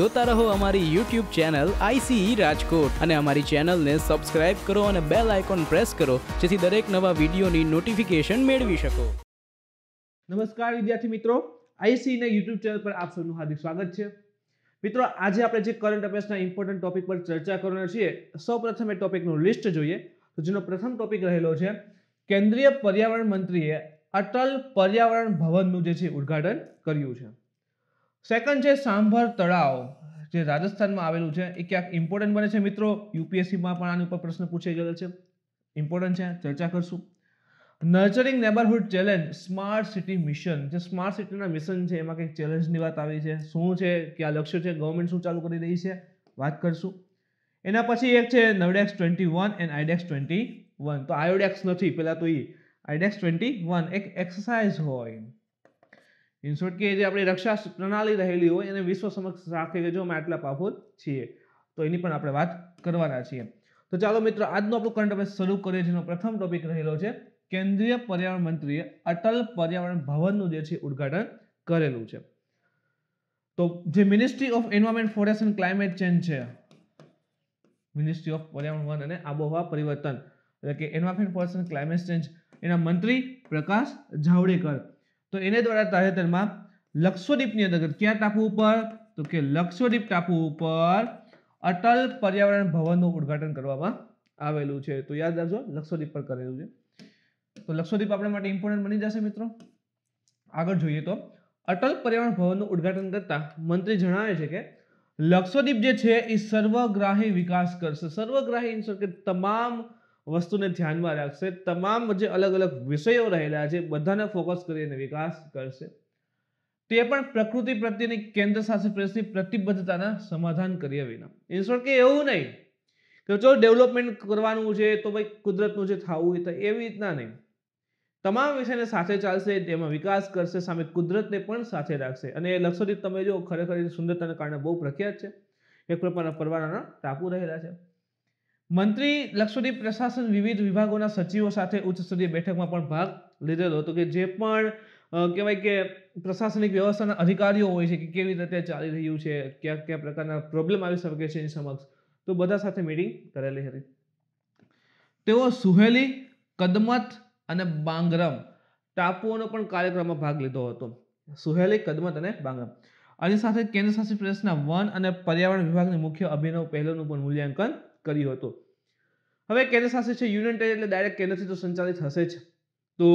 જોતા રહો અમારી યુટ્યુબ ચેનલ આઈસીઈ રાજકોટ અને અમારી ચેનલને સબસ્ક્રાઇબ કરો અને બેલ આઇકોન પ્રેસ કરો જેથી દરેક નવા વિડીયોની નોટિફિકેશન મેળવી શકો નમસ્કાર વિદ્યાર્થી મિત્રો આઈસીઈના યુટ્યુબ ચેનલ પર આપ સૌનું હાર્દિક સ્વાગત છે મિત્રો આજે આપણે જે કરંટ અફેર્સના ઇમ્પોર્ટન્ટ ટોપિક પર ચર્ચા કરવાના છીએ સૌપ્રથમ એ ટોપિકનું લિસ્ટ જોઈએ તો જેનો પ્રથમ ટોપિક રહેલો છે કેન્દ્રીય પર્યાવરણ મંત્રીએ અટલ પર્યાવરણ ભવનનું જે છે ઉદ્ઘાટન કર્યું છે સેકન્ડ છે સાંભર તળાવ જે રાજસ્થાનમાં આવેલું છે એ ક્યાંક ઇમ્પોર્ટન્ટ બને છે મિત્રો યુપીએસસીમાં પણ આની ઉપર પ્રશ્ન પૂછાઈ ગયેલો છે ઇમ્પોર્ટન્ટ છે ચર્ચા કરશું nurturing neighbourhood challenge smart city mission જે સ્માર્ટ સિટીના મિશન છે એમાં કંઈક ચેલેન્જની વાત આવી છે શું છે ક્યાં લક્ષ્ય છે ગવર્મેન્ટ શું ચાલુ કરી રહી છે વાત કરશું એના પછી એક છે NAVDEX twenty one and IDEX twenty one તો આયોડેક્સ e નથી પહેલાં તો એ આઈડેક્સ ટ્વેન્ટી વન એક એક્સરસાઇઝ હોય ઇન્સોર્ટ શોર્ટ કે જે આપણી રક્ષા પ્રણાલી રહેલી હોય એને વિશ્વ સમક્ષ રાખે કે જો અમે આટલા પાવરફુલ છીએ તો એની પણ આપણે વાત કરવાના છીએ તો ચાલો મિત્રો આજનો આપણો કરંટ અફેર્સ શરૂ કરીએ જેનો પ્રથમ ટોપિક રહેલો છે કેન્દ્રીય પર્યાવરણ મંત્રીએ અટલ પર્યાવરણ ભવનનું જે છે ઉદ્ઘાટન કરેલું છે તો જે ministry of environment forest and climate change છે મિનિસ્ટ્રી ઓફ પર્યાવરણ વન અને આબોહવા પરિવર્તન એટલે કે environment forest and climate change એના મંત્રી પ્રકાશ જાવડેકર તો એને દ્વારા તાજેતરમાં લક્ષદ્વીપની અંદર ક્યાં ટાપુ ઉપર તો કે લક્ષદ્વીપ ટાપુ ઉપર અટલ પર્યાવરણ ભવનનું ઉદ્ઘાટન કરવામાં આવેલું છે તો યાદ રાખજો લક્ષદ્વીપ પર કરેલું છે તો લક્ષદ્વીપ આપણા માટે ઇમ્પોર્ટન્ટ બની જશે મિત્રો આગળ જોઈએ તો અટલ પર્યાવરણ ભવનનું ઉદ્ઘાટન કરતા મંત્રી જણાવે છે કે લક્ષદ્વીપ જે છે એ સર્વગ્રાહી વિકાસ કરશે સર્વગ્રાહી ઇન્સ તમામ વસ્તુને ધ્યાનમાં રાખશે તમામ જે અલગ અલગ વિષયો રહેલા છે બધાને ફોકસ કરીને વિકાસ કરશે તે પણ પ્રકૃતિ પ્રત્યેની કેન્દ્ર શાસિત પ્રદેશની પ્રતિબદ્ધતાના સમાધાન કર્યા વિના ઇન શોર્ટ કે એવું નહીં કે જો ડેવલપમેન્ટ કરવાનું છે તો ભાઈ કુદરતનું જે થવું હોય તો એવી રીતના નહીં તમામ વિષયને સાથે ચાલશે તેમાં વિકાસ કરશે સામે કુદરતને પણ સાથે રાખશે અને એ લક્ષદ્વીપ તમે જો ખરેખર સુંદરતાના કારણે બહુ પ્રખ્યાત છે એક પ્રકારના પરવાનાના ટાપુ રહેલા છે મંત્રી લક્ષુદીપ પ્રશાસન વિવિધ વિભાગોના સચિવો સાથે ઉચ્ચ સ્તરીય બેઠકમાં પણ ભાગ લીધેલો હતો કે જે પણ કહેવાય કે પ્રશાસનિક વ્યવસ્થાના અધિકારીઓ હોય છે કે કેવી રીતે ચાલી રહ્યું છે ક્યાં કયા પ્રકારના પ્રોબ્લેમ આવી શકે છે એની સમક્ષ તો બધા સાથે મિટિંગ કરેલી હતી તેઓ સુહેલી કદમત અને બાંગરમ ટાપુઓનો પણ કાર્યક્રમમાં ભાગ લીધો હતો સુહેલી કદમત અને બાંગરમ આની સાથે કેન્દ્ર શાસિત પ્રદેશના વન અને પર્યાવરણ વિભાગની મુખ્ય અભિનવ પહેલોનું પણ મૂલ્યાંકન કર્યો હતો હવે કેન્દ્ર શાસિત છે યુનિયન ટેરેટરી એટલે ડાયરેક્ટ કેન્દ્રથી તો સંચાલિત હશે જ તો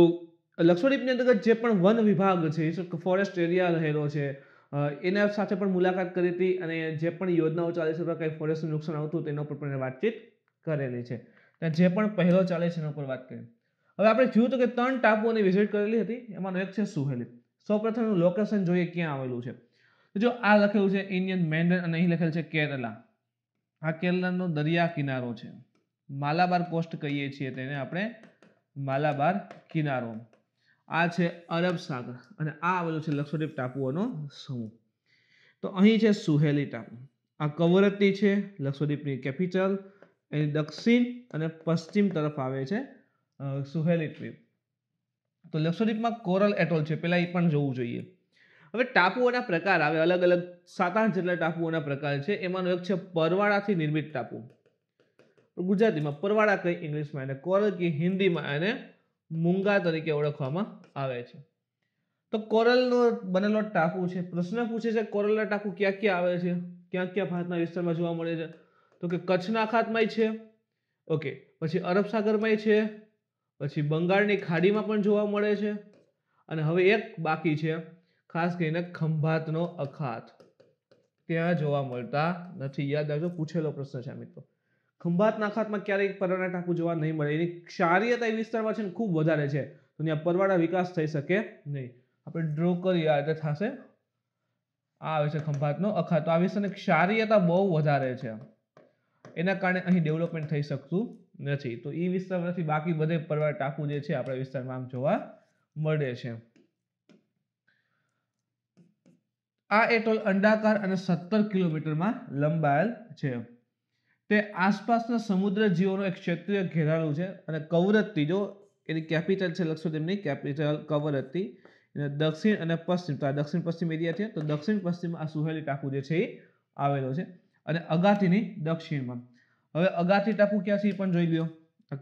લક્ષદ્વીપની અંતર્ગત જે પણ વન વિભાગ છે ફોરેસ્ટ એરિયા રહેલો છે એના સાથે પણ મુલાકાત કરી હતી અને જે પણ યોજનાઓ ચાલે છે કંઈ ફોરેસ્ટનું નુકસાન આવતું તેના ઉપર પણ વાતચીત કરેલી છે ત્યાં જે પણ પહેલો ચાલે છે એના ઉપર વાત કરી હવે આપણે જોયું તો કે ત્રણ ટાપુઓની વિઝિટ કરેલી હતી એમાંનો એક છે સુહેલી સૌપ્રથમ લોકેશન જોઈએ ક્યાં આવેલું છે જો આ લખેલું છે ઇન્ડિયન મેન્ડન અને અહીં લખેલ છે કેરલા આ કેરળનો દરિયા કિનારો છે માલાબાર કોસ્ટ કહીએ છીએ તેને આપણે માલાબાર કિનારો આ છે અરબ સાગર અને આ આવેલો છે લક્ષદ્વીપ ટાપુઓનો સમૂહ તો અહીં છે સુહેલી ટાપુ આ કવરત્તી છે લક્ષદ્વીપની કેપિટલ એની દક્ષિણ અને પશ્ચિમ તરફ આવે છે સુહેલી દ્વીપ તો લક્ષદ્વીપમાં કોરલ એટોલ છે પહેલાં એ પણ જોવું જોઈએ હવે ટાપુઓના પ્રકાર આવે અલગ અલગ સાત આઠ જેટલા ટાપુઓના પ્રકાર છે એમાંનો એક છે પરવાળાથી નિર્મિત ટાપુ ગુજરાતીમાં પરવાળા કઈ ઇંગ્લિશમાં એને કોરલ કે હિન્દીમાં એને મુંગા તરીકે ઓળખવામાં આવે છે તો કોરલનો બનેલો ટાપુ છે પ્રશ્ન પૂછે છે કોરલના ટાપુ ક્યાં ક્યાં આવે છે ક્યાં ક્યાં ભારતના વિસ્તારમાં જોવા મળે છે તો કે કચ્છના અખાતમાંય છે ઓકે પછી અરબ છે પછી બંગાળની ખાડીમાં પણ જોવા મળે છે અને હવે એક બાકી છે ખાસ કરીને ખંભાતનો અખાત ત્યાં જોવા મળતા નથી યાદ રાખજો પૂછેલો પ્રશ્ન છે મિત્રો ખંભાતના અખાતમાં ક્યારેય પરવાળા ટાંકુ જોવા નહીં મળે એની ક્ષારીયતા એ વિસ્તારમાં છે ને ખૂબ વધારે છે તો ત્યાં પરવાડા વિકાસ થઈ શકે નહીં આપણે ડ્રો કરીએ આ એટલે થશે આ આવે છે ખંભાતનો અખાત તો આ વિસ્તારની ક્ષારીયતા બહુ વધારે છે એના કારણે અહીં ડેવલપમેન્ટ થઈ શકતું નથી તો એ વિસ્તાર નથી બાકી બધે પરવાળા ટાંકુ જે છે આપણા વિસ્તારમાં આમ જોવા મળે છે આ એટોલ અંડાકાર અને સત્તર કિલોમીટરમાં લંબાયેલ છે તે આસપાસના સમુદ્ર જીવોનો એક ક્ષેત્રીય ઘેરાયેલું છે અને કવરત્તી જો એની કેપિટલ છે લખશું તેમની કેપિટલ કવરત્તી અને દક્ષિણ અને પશ્ચિમ તો આ દક્ષિણ પશ્ચિમ એરિયા છે તો દક્ષિણ પશ્ચિમ આ સુહેલી ટાપુ જે છે એ આવેલો છે અને અગાતીની દક્ષિણમાં હવે અગાતી ટાપુ ક્યાં છે એ પણ જોઈ લ્યો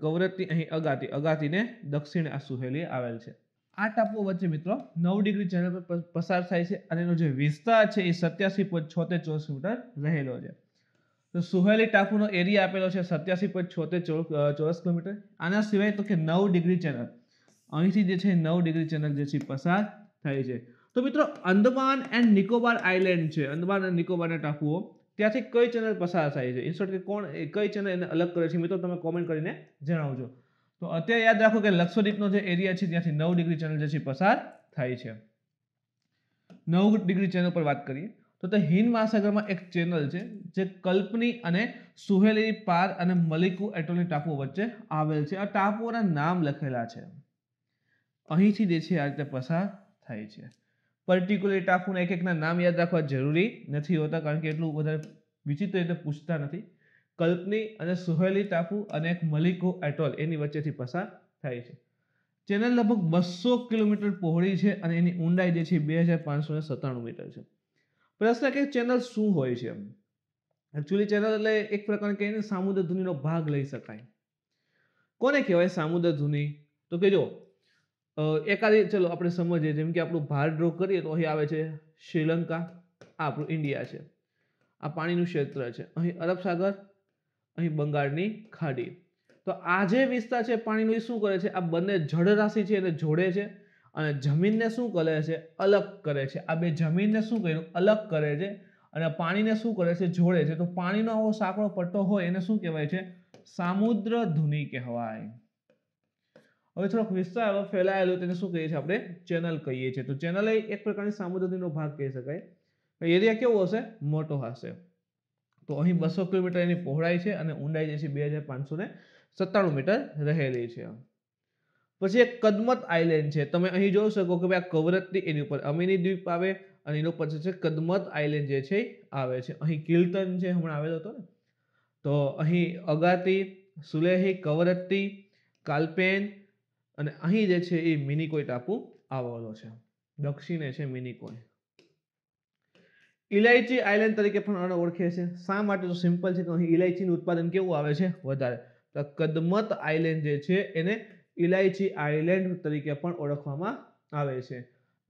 કવરત્તી અહીં અગાતી અગાતીને દક્ષિણે આ સુહેલી આવેલ છે આ ટાપુ વચ્ચે મિત્રો નવ ડિગ્રી ચેનલ પર પસાર થાય છે અને એનો જે વિસ્તાર છે એ સત્યાસી પોઈન્ટ છોતેર ચોરસ મીટર રહેલો છે તો સુહેલી ટાપુનો એરિયા આપેલો છે સત્યાસી પોઈન્ટ છોતેર ચોરસ કિલોમીટર આના સિવાય તો કે નવ ડિગ્રી ચેનલ અહીંથી જે છે નવ ડિગ્રી ચેનલ જે છે પસાર થાય છે તો મિત્રો અંદમાન એન્ડ નિકોબાર આઇલેન્ડ છે અંદમાન અને નિકોબારના ટાપુઓ ત્યાંથી કઈ ચેનલ પસાર થાય છે ઇન્સોર્ટ કે કોણ કઈ ચેનલ એને અલગ કરે છે મિત્રો તમે કોમેન્ટ કરીને જણાવજો તો અત્યારે યાદ રાખો કે લક્ષદ્વીપનો જે એરિયા છે ત્યાંથી નવ ડિગ્રી ચેનલ જે છે પસાર થાય છે નવ ડિગ્રી ચેનલ પર વાત કરીએ તો તે હિન્દ મહાસાગરમાં એક ચેનલ છે જે કલ્પની અને સુહેલી પાર અને મલિકુ એટોલી ટાપુ વચ્ચે આવેલ છે આ ટાપુઓના નામ લખેલા છે અહીંથી જે છે આ રીતે પસાર થાય છે પર્ટિક્યુલર ટાપુના એક એકના નામ યાદ રાખવા જરૂરી નથી હોતા કારણ કે એટલું વધારે વિચિત્ર રીતે પૂછતા નથી કલ્પની અને સુહેલી ટાપુ અને એક મલિકો એટોલ એની વચ્ચેથી પસાર થાય છે ચેનલ લગભગ બસો કિલોમીટર પહોળી છે અને એની ઊંડાઈ જે છે બે હજાર પાંચસો સત્તાણું મીટર છે પ્રશ્ન કે ચેનલ શું હોય છે એકચ્યુઅલી ચેનલ એટલે એક પ્રકારને કહીને સામુદ્ર ધુનીનો ભાગ લઈ શકાય કોને કહેવાય સામુદ્ર ધુની તો કે જો એકાદી ચલો આપણે સમજીએ જેમ કે આપણું ભાર ડ્રો કરીએ તો અહીં આવે છે શ્રીલંકા આ આપણું ઇન્ડિયા છે આ પાણીનું ક્ષેત્ર છે અહીં અરબ સાગર અહીં બંગાળની ખાડી તો આ જે વિસ્તાર છે પાણીનો એ શું કરે છે આ બંને જળ રાશિ છે એને જોડે છે અને જમીનને શું કરે છે અલગ કરે છે આ બે જમીનને શું કર્યું અલગ કરે છે અને પાણીને શું કરે છે જોડે છે તો પાણીનો આવો સાંકળો પટ્ટો હોય એને શું કહેવાય છે સામુદ્ર ધુની કહેવાય હવે થોડોક વિસ્તાર ફેલાયેલો તેને શું કહીએ છીએ આપણે ચેનલ કહીએ છીએ તો ચેનલ એ એક પ્રકારની સામુદ્ર ભાગ કહી શકાય એરિયા કેવો હશે મોટો હશે તો અહીં બસો કિલોમીટર એની પહોળાઈ છે અને ઊંડાઈ જે છે બે હજાર પાંચસો ને સત્તાણું મીટર રહેલી છે પછી એક કદમત આઇલેન્ડ છે તમે અહીં જોઈ શકો કે ભાઈ આ કવરતની એની ઉપર અમીની દ્વીપ આવે અને એનો પછી છે કદમત આઇલેન્ડ જે છે આવે છે અહીં કિલ્ટન છે હમણાં આવેલો હતો ને તો અહીં અગાતી સુલેહી કવરત્તી કાલ્પેન અને અહીં જે છે એ મિનિકોય ટાપુ આવેલો છે દક્ષિણે છે મિનિકોય ઇલાયચી આઇલેન્ડ તરીકે પણ આને ઓળખે છે શા માટે તો સિમ્પલ છે કે અહીં ઇલાયચીનું ઉત્પાદન કેવું આવે છે વધારે તો કદમત આઈલેન્ડ જે છે એને ઇલાયચી આઇલેન્ડ તરીકે પણ ઓળખવામાં આવે છે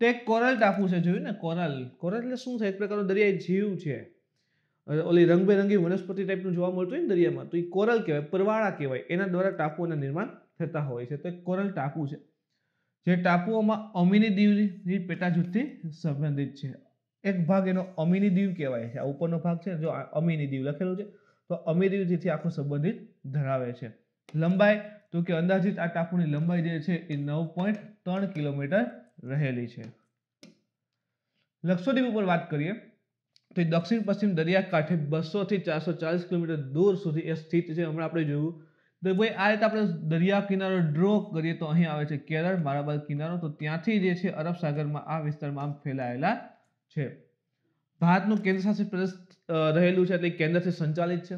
તે કોરલ ટાપુ છે જોયું ને કોરલ કોરલ એટલે શું છે એક પ્રકારનું દરિયાઈ જીવ છે ઓલી રંગબેરંગી વનસ્પતિ ટાઈપનું જોવા મળતું હોય ને દરિયામાં તો એ કોરલ કહેવાય પરવાળા કહેવાય એના દ્વારા ટાપુઓના નિર્માણ થતા હોય છે તો કોરલ ટાપુ છે જે ટાપુઓમાં અમિની દીવની પેટા જૂથથી સંબંધિત છે એક ભાગ એનો અમિની દીવ કહેવાય છે આ ઉપરનો ભાગ છે જો અમિની દીવ લખેલું છે તો અમીરીથી આખો સંબંધિત ધરાવે છે લંબાઈ તો કે અંદાજિત આ ટાપુની લંબાઈ જે છે એ નવ પોઈન્ટ ત્રણ કિલોમીટર રહેલી છે લક્ષદ્વીપ ઉપર વાત કરીએ તો એ દક્ષિણ પશ્ચિમ દરિયાકાંઠે બસોથી ચારસો ચાલીસ કિલોમીટર દૂર સુધી એ સ્થિત છે હમણાં આપણે જોયું તો ભાઈ આ રીતે આપણે દરિયા કિનારો ડ્રો કરીએ તો અહીં આવે છે કેરળ મારાબાર કિનારો તો ત્યાંથી જે છે અરબ સાગરમાં આ વિસ્તારમાં આમ ફેલાયેલા છે ભારતનું કેન્દ્રશાસિત પ્રદેશ રહેલું છે એટલે કેન્દ્રથી સંચાલિત છે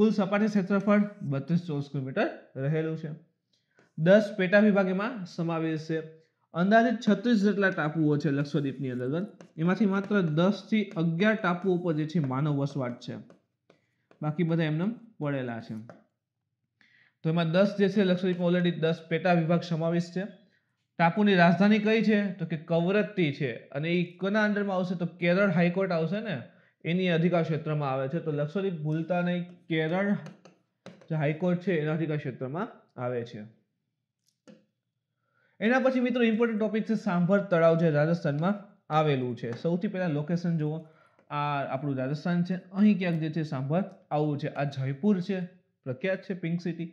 કુલ સપાટી ક્ષેત્રફળ બત્રીસ ચોરસ કિલોમીટર રહેલું છે દસ પેટા વિભાગ એમાં સમાવેશ છે અંદાજે છત્રીસ જેટલા ટાપુઓ છે લક્ષદ્વીપની અંદર એમાંથી માત્ર દસથી અગિયાર ટાપુઓ પર જે છે માનવ વસવાટ છે બાકી બધા એમને પડેલા છે તો એમાં દસ જે છે લક્ષદ્વીપમાં ઓલરેડી દસ પેટા વિભાગ સમાવેશ છે ટાપુની રાજધાની કઈ છે તો કે કવરત્તી છે અને એ કોના અંડરમાં આવશે તો કેરળ હાઈકોર્ટ આવશે ને એની અધિકાર ક્ષેત્રમાં આવે છે તો લક્ષદ્વીપ ભૂલતા નહીં કેરળ જે હાઈકોર્ટ છે એના અધિકાર ક્ષેત્રમાં આવે છે એના પછી મિત્રો ઇમ્પોર્ટન્ટ ટોપિક છે સાંભર તળાવ જે રાજસ્થાનમાં આવેલું છે સૌથી પહેલાં લોકેશન જુઓ આ આપણું રાજસ્થાન છે અહીં ક્યાંક જે છે સાંભર આવું છે આ જયપુર છે પ્રખ્યાત છે પિંક સિટી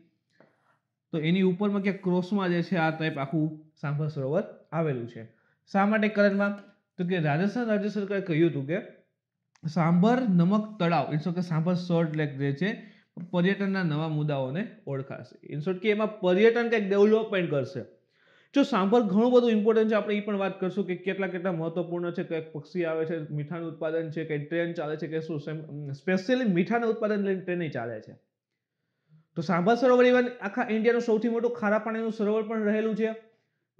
તો એની ઉપરમાં ક્યાંક ક્રોસમાં જે છે આ ટાઈપ આખું સાંભળ સરોવર આવેલું છે શા માટે કરણમાં તો કે રાજસ્થાન રાજ્ય સરકારે કહ્યું હતું કે સાંભર નમક તળાવ ઇન શોર્ટ કે સાંભર સોલ્ટ લેક જે છે પર્યટનના નવા મુદ્દાઓને ઓળખાશે ઇન શોર્ટ કે એમાં પર્યટન કંઈક ડેવલપમેન્ટ કરશે જો સાંભર ઘણું બધું ઇમ્પોર્ટન્ટ છે આપણે એ પણ વાત કરશું કે કેટલા કેટલા મહત્વપૂર્ણ છે કંઈક પક્ષી આવે છે મીઠાનું ઉત્પાદન છે કંઈ ટ્રેન ચાલે છે કે શું સ્પેશિયલી મીઠાના ઉત્પાદન લઈને ટ્રેન ચાલે છે તો સાંભળ સરોવર ઇવન આખા ઇન્ડિયાનું સૌથી મોટું ખારા પાણીનું સરોવર પણ રહેલું છે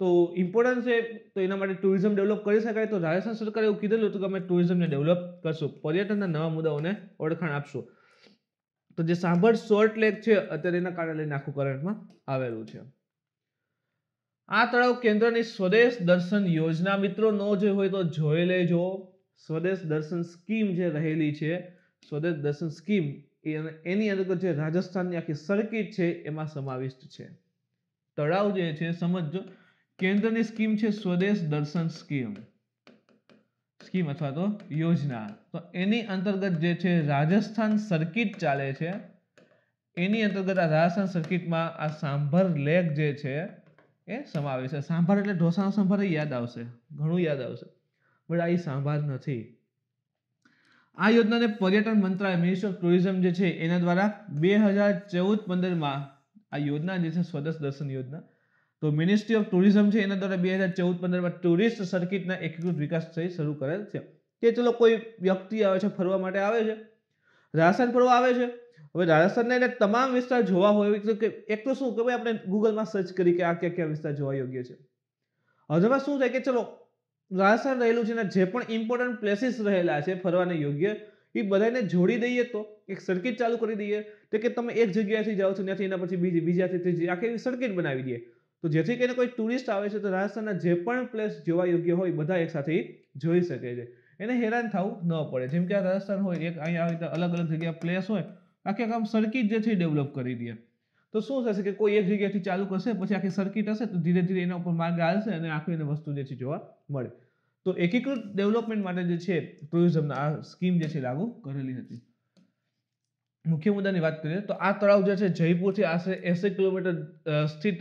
તો ઇમ્પોર્ટન્સ છે તો એના માટે ટુરિઝમ ડેવલપ કરી શકાય તો રાજસ્થાન સરકારે એવું કીધેલું હતું કે અમે ટુરિઝમને ડેવલપ કરશું પર્યટનના નવા મુદ્દાઓને ઓળખાણ આપશું તો જે સાંભળ શોર્ટ લેક છે અત્યારે એના કારણે લઈને આખું કરંટમાં આવેલું છે આ તળાવ કેન્દ્રની સ્વદેશ દર્શન યોજના મિત્રો ન જે હોય તો જોઈ લેજો સ્વદેશ દર્શન સ્કીમ જે રહેલી છે સ્વદેશ દર્શન સ્કીમ એની અંતર્ગત જે રાજસ્થાનની આખી સર્કિટ છે એમાં સમાવિષ્ટ છે તળાવ જે છે સમજો કેન્દ્રની સ્કીમ છે સ્વદેશ દર્શન સ્કીમ સ્કીમ અથવા તો યોજના તો એની અંતર્ગત જે છે રાજસ્થાન સર્કિટ ચાલે છે એની અંતર્ગત આ રાજસ્થાન સર્કિટમાં આ સાંભર લેક જે છે એ સમાવેશ છે સાંભાર એટલે ઢોસાનો સાંભાર યાદ આવશે ઘણું યાદ આવશે બટ આ એ સાંભાર નથી આ યોજનાને પર્યટન મંત્રાલય મિનિસ્ટર ઓફ ટુરિઝમ જે છે એના દ્વારા બે હજાર ચૌદ પંદરમાં આ યોજના જે છે સ્વદેશ દર્શન યોજના તો મિનિસ્ટ્રી ઓફ ટુરિઝમ છે એના દ્વારા બે હજાર ચૌદ પંદરમાં ટુરિસ્ટ સર્કિટના એકીકૃત વિકાસ થઈ શરૂ કરેલ છે કે ચલો કોઈ વ્યક્તિ આવે છે ફરવા માટે આવે છે રાજસ્થાન ફરવા આવે છે હવે રાજસ્થાનના એટલે તમામ વિસ્તાર જોવા હોય કે એક તો શું કે ભાઈ આપણે ગૂગલમાં સર્ચ કરી કે આ કયા કયા વિસ્તાર જોવા યોગ્ય છે હવે શું થાય કે ચલો રાજસ્થાન રહેલું છે ને જે પણ ઇમ્પોર્ટન્ટ પ્લેસીસ રહેલા છે ફરવાને યોગ્ય એ બધાને જોડી દઈએ તો એક સર્કિટ ચાલુ કરી દઈએ તો કે તમે એક જગ્યાએથી જાઓ છો ત્યાંથી એના પછી બીજી બીજાથી ત્રીજી આખી એવી સર્કિટ બનાવી દઈએ તો જેથી કરીને કોઈ ટુરિસ્ટ આવે છે તો રાજસ્થાનના જે પણ પ્લેસ જોવા યોગ્ય હોય બધા એકસાથે જોઈ શકે છે એને હેરાન થવું ન પડે જેમ કે આ રાજસ્થાન હોય એક અહીંયા આવી રીતે અલગ અલગ જગ્યા પ્લેસ હોય આખી આમ સર્કિટ જેથી છે ડેવલપ કરી દઈએ તો શું થશે કે કોઈ એક જગ્યાથી ચાલુ કરશે પછી આખી સર્કિટ હશે તો ધીરે ધીરે એના ઉપર માર્ગ આવશે અને આખી એને વસ્તુ જે છે જોવા મળે તો એકીકૃત ડેવલપમેન્ટ માટે જે છે ટુરિઝમના આ સ્કીમ જે છે લાગુ કરેલી હતી મુખ્ય મુદ્દાની વાત કરીએ તો આ તળાવ જે છે જયપુરથી આશરે એસી કિલોમીટર સ્થિત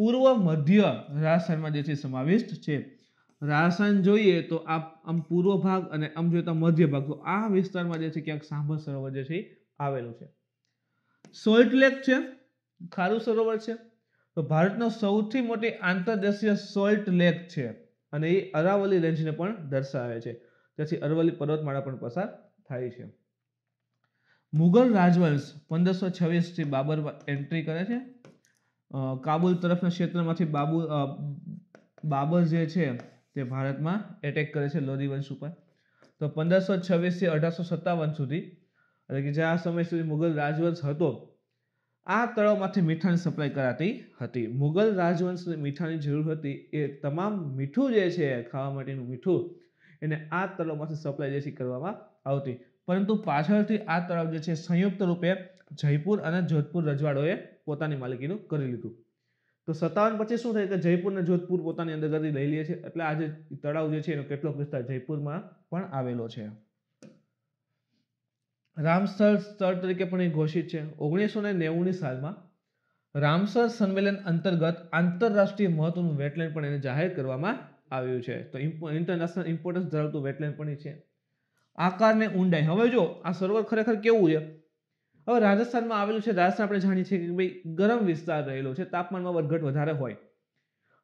પૂર્વ મધ્ય રાજસ્થાનમાં જે છે સમાવિષ્ટ છે રાજસ્થાન જોઈએ તો આ આમ પૂર્વ ભાગ અને આમ જોઈએ તો મધ્ય ભાગ તો આ વિસ્તારમાં જે છે ક્યાંક સાંભળ સરોવર જે છે આવેલું છે સોલ્ટ લેક છે ખારું સરોવર છે તો ભારતનો સૌથી મોટી આંતરદેશીય સોલ્ટ લેક છે અને એ અરાવલી રેન્જને પણ દર્શાવે છે તેથી અરવલ્લી પર્વતમાળા પણ પસાર થાય છે મુગલ રાજવંશ પંદરસો છવ્વીસથી બાબર એન્ટ્રી કરે છે કાબુલ તરફના ક્ષેત્રમાંથી બાબુ બાબર જે છે તે ભારતમાં એટેક કરે છે લોરી વંશ ઉપર તો પંદરસો છવ્વીસથી અઢારસો સત્તાવન સુધી એટલે કે જ્યાં સમય સુધી મુગલ રાજવંશ હતો આ તળાવમાંથી મીઠાની સપ્લાય કરાતી હતી મુગલ રાજવંશને મીઠાની જરૂર હતી એ તમામ મીઠું જે છે ખાવા માટેનું મીઠું એને આ તળાવમાંથી સપ્લાય જે છે કરવામાં આવતી પરંતુ પાછળથી આ તળાવ જે છે સંયુક્ત રૂપે જયપુર અને જોધપુર રજવાડોએ પોતાની માલિકીનું કરી લીધું તો સત્તાવન પછી શું થાય કે જયપુર અને જોધપુર પોતાની અંદર કરી લઈ લે છે એટલે આજે તળાવ જે છે એનો કેટલોક વિસ્તાર જયપુરમાં પણ આવેલો છે રામસર સ્થળ તરીકે પણ એ ઘોષિત છે ઓગણીસો ને નેવુંની સાલમાં રામસર સંમેલન અંતર્ગત આંતરરાષ્ટ્રીય મહત્વનું વેટલેન્ડ પણ એને જાહેર કરવામાં આવ્યું છે તો ઇન્ટરનેશનલ ઇમ્પોર્ટન્સ ધરાવતું વેટલેન્ડ પણ છે આકારને ઊંડાઈ હવે જો આ સરોવર ખરેખર કેવું છે હવે રાજસ્થાનમાં આવેલું છે રાજસ્થાન આપણે જાણીએ છીએ કે ભાઈ ગરમ વિસ્તાર રહેલો છે તાપમાનમાં વધઘટ વધારે હોય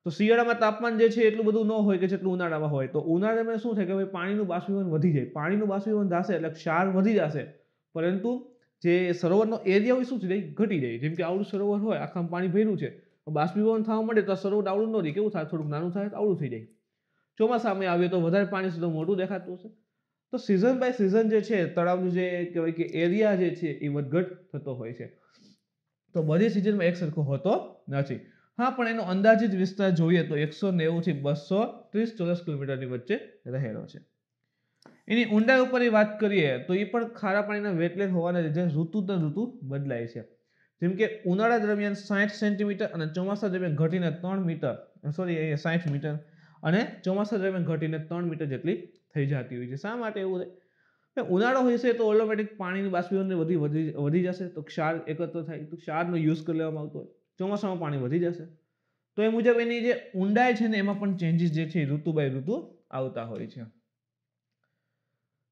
તો શિયાળામાં તાપમાન જે છે એટલું બધું ન હોય કે જેટલું ઉનાળામાં હોય તો ઉનાળામાં શું થાય કે ભાઈ પાણીનું બાષ્પીભવન વધી જાય પાણીનું બાષ્પીભવન થશે એટલે ક્ષાર વધી જશે પરંતુ જે સરોવરનો એરિયા હોય શું થઈ જાય ઘટી જાય જેમ કે આવડું સરોવર હોય આખામાં પાણી ભર્યું છે બાષ્પીભવન થવા માટે તો સરોવર આવડું ન કેવું થાય થોડુંક નાનું થાય તો આવડું થઈ જાય ચોમાસામાં આવ્યો તો વધારે પાણી સુધી મોટું દેખાતું હશે તો સિઝન બાય સિઝન જે છે તળાવનું જે કહેવાય કે એરિયા જે છે એ વધઘટ થતો હોય છે તો બધી સિઝનમાં એક સરખો હોતો નથી હા પણ એનો અંદાજિત વિસ્તાર જોઈએ તો એકસો નેવુંથી બસો ત્રીસ ચોરસ કિલોમીટરની વચ્ચે રહેલો છે એની ઊંડાઈ ઉપર વાત કરીએ તો એ પણ ખારા પાણીના વેટલેટ હોવાના લીધે ઋતુ દર ઋતુ બદલાય છે જેમ કે ઉનાળા દરમિયાન સાઠ સેન્ટીમીટર અને ચોમાસા દરમિયાન ઘટીને ત્રણ મીટર સોરી અહીંયા સાઠ મીટર અને ચોમાસા દરમિયાન ઘટીને ત્રણ મીટર જેટલી થઈ જતી હોય છે શા માટે એવું રહે ઉનાળો હોય છે તો ઓટોમેટિક પાણીની બાષ્પીભવન વધી વધી જશે તો ક્ષાર એકત્ર થાય તો ક્ષારનો યુઝ કરી લેવામાં આવતો હોય ચોમાસામાં પાણી વધી જશે તો એ મુજબ એની જે ઊંડાઈ છે ને એમાં પણ ચેન્જીસ જે છે ઋતુ બાય ઋતુ આવતા હોય છે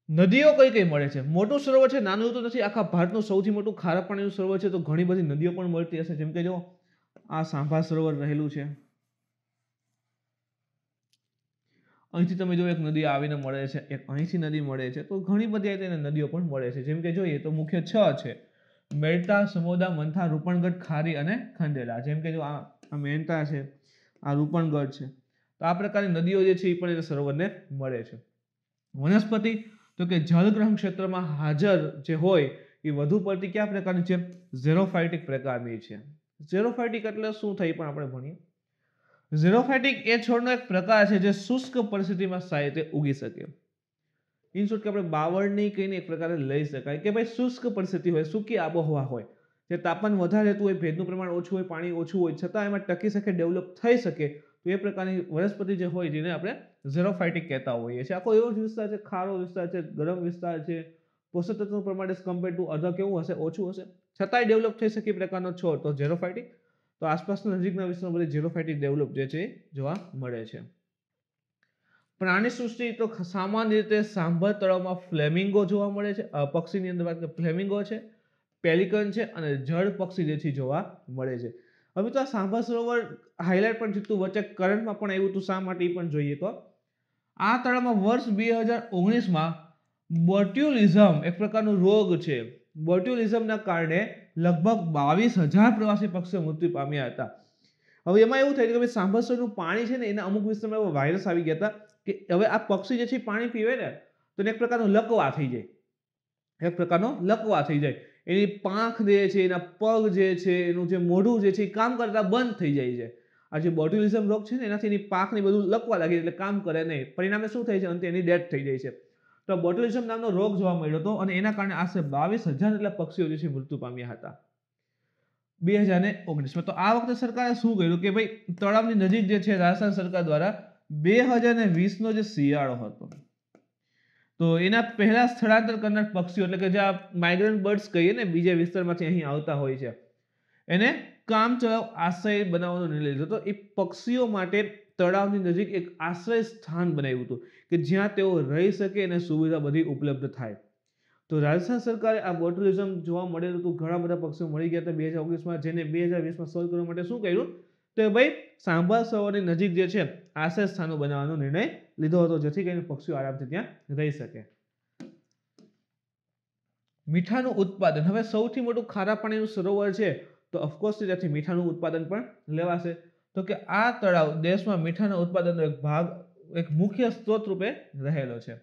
નદીઓ કઈ કઈ મળે છે મોટું સરોવર છે નાનું તો નથી આખા ભારતનું સૌથી મોટું ખારા પાણીનું સરોવર છે તો ઘણી બધી નદીઓ પણ મળતી હશે જેમ કે જો આ સાંભા સરોવર રહેલું છે અહીંથી તમે જો એક નદી આવીને મળે છે એક અહીંથી નદી મળે છે તો ઘણી બધી તેને નદીઓ પણ મળે છે જેમ કે જોઈએ તો મુખ્ય છ છે મેળતા સમોદા મંથા રૂપણગઢ ખારી અને ખંડેલા જેમ કે જો આ મેણતા છે આ રૂપણગઢ છે તો આ પ્રકારની નદીઓ જે છે એ પણ એ સરોવરને મળે છે વનસ્પતિ તો કે જળગ્રહણ ક્ષેત્રમાં હાજર જે હોય એ વધુ પડતી કયા પ્રકારની છે ઝેરોફાઇટિક પ્રકારની છે ઝેરોફાઇટિક એટલે શું થઈ પણ આપણે ભણીએ ઝેરોફાઇટિક એ છોડનો એક પ્રકાર છે જે શુષ્ક પરિસ્થિતિમાં સારી રીતે ઉગી શકે ઇન શોર્ટ કે આપણે બાવળની કહીને એક પ્રકારે લઈ શકાય કે ભાઈ શુષ્ક પરિસ્થિતિ હોય સૂકી આબોહવા હોય જે તાપમાન વધારે રહેતું હોય ભેજનું પ્રમાણ ઓછું હોય પાણી ઓછું હોય છતાં એમાં ટકી શકે ડેવલપ થઈ શકે એ પ્રકારની વનસ્પતિ જે હોય જેને આપણે ઝેરોફાઇટિક કહેતા હોઈએ છીએ આખો એવો જ વિસ્તાર છે ખારો વિસ્તાર છે ગરમ વિસ્તાર છે પોષક તત્વનું પ્રમાણે કમ્પેર ટુ અધર કેવું હશે ઓછું હશે છતાંય ડેવલપ થઈ શકે પ્રકારનો છોડ તો ઝેરોફાઇટિક તો આસપાસના નજીકના વિસ્તારો બધી ઝેરોફાઇટિક ડેવલપ જે છે જોવા મળે છે પ્રાણી સૃષ્ટિ તો સામાન્ય રીતે સાંભળ તળાવમાં ફ્લેમિંગો જોવા મળે છે પક્ષીની અંદર વાત ફ્લેમિંગો છે પેલિકન છે અને જળ પક્ષી જે છે જોવા મળે છે હવે તો આ સાંભા સરોવર હાઇલાઇટ પણ થયું વચ્ચે કરંટમાં પણ આવ્યું હતું શા માટે એ પણ જોઈએ તો આ તળાવમાં વર્ષ બે હજાર ઓગણીસમાં બોટ્યુલિઝમ એક પ્રકારનો રોગ છે બોટ્યુલિઝમના કારણે લગભગ બાવીસ હજાર પ્રવાસી પક્ષીઓ મૃત્યુ પામ્યા હતા હવે એમાં એવું થયું કે ભાઈ સાંભળસરનું પાણી છે ને એના અમુક વિસ્તારમાં એવા વાયરસ આવી ગયા હતા કે હવે આ પક્ષી જે છે પાણી પીવે ને તો એક પ્રકારનો લકવા થઈ જાય એક પ્રકારનો લકવા થઈ જાય એની પાંખ જે છે એના પગ જે છે એનું જે મોઢું જે છે એ કામ કરતાં બંધ થઈ જાય છે આ જે બોટ્યુલિઝમ રોગ છે ને એનાથી એની પાંખને બધું લકવા લાગે એટલે કામ કરે નહીં પરિણામે શું થાય છે અંતે એની ડેથ થઈ જાય છે તો બોટ્યુલિઝમ નામનો રોગ જોવા મળ્યો હતો અને એના કારણે આશરે બાવીસ હજાર જેટલા પક્ષીઓ જે છે મૃત્યુ પામ્યા હતા બે હજાર ને ઓગણીસમાં તો આ વખતે સરકારે શું કર્યું કે ભાઈ તળાવની નજીક જે છે રાજસ્થાન સરકાર દ્વારા બે હજાર ને વીસનો જે શિયાળો હતો તો એના પહેલાં સ્થળાંતર કરનાર પક્ષીઓ એટલે કે જે આ માઇગ્રન્ટ બર્ડ્સ કહીએ ને બીજા વિસ્તારમાંથી અહીં આવતા હોય છે એને કામચલાઉ આશ્રય બનાવવાનો નિર્ણય લીધો હતો એ પક્ષીઓ માટે તળાવની નજીક એક આશ્રય સ્થાન બનાવ્યું હતું કે જ્યાં તેઓ રહી શકે અને સુવિધા બધી ઉપલબ્ધ થાય તો રાજસ્થાન સરકારે આ બોટુલિઝમ જોવા મળેલું હતું ઘણા બધા પક્ષીઓ મળી ગયા હતા બે હજાર ઓગણીસમાં જેને બે હજાર વીસમાં સોલ્વ કરવા માટે શું કર્યું તો ભાઈ સાંભળ સરોવરની નજીક જે છે આશ્રય સ્થાનો બનાવવાનો નિર્ણય લીધો હતો જેથી કરીને પક્ષીઓ આરામથી ત્યાં રહી શકે મીઠાનું ઉત્પાદન હવે સૌથી મોટું ખારા પાણીનું સરોવર છે તો ઓફકોર્સ ત્યાંથી મીઠાનું ઉત્પાદન પણ લેવાશે તો કે આ તળાવ દેશમાં મીઠાના ઉત્પાદનનો એક ભાગ એક મુખ્ય સ્ત્રોત રૂપે રહેલો છે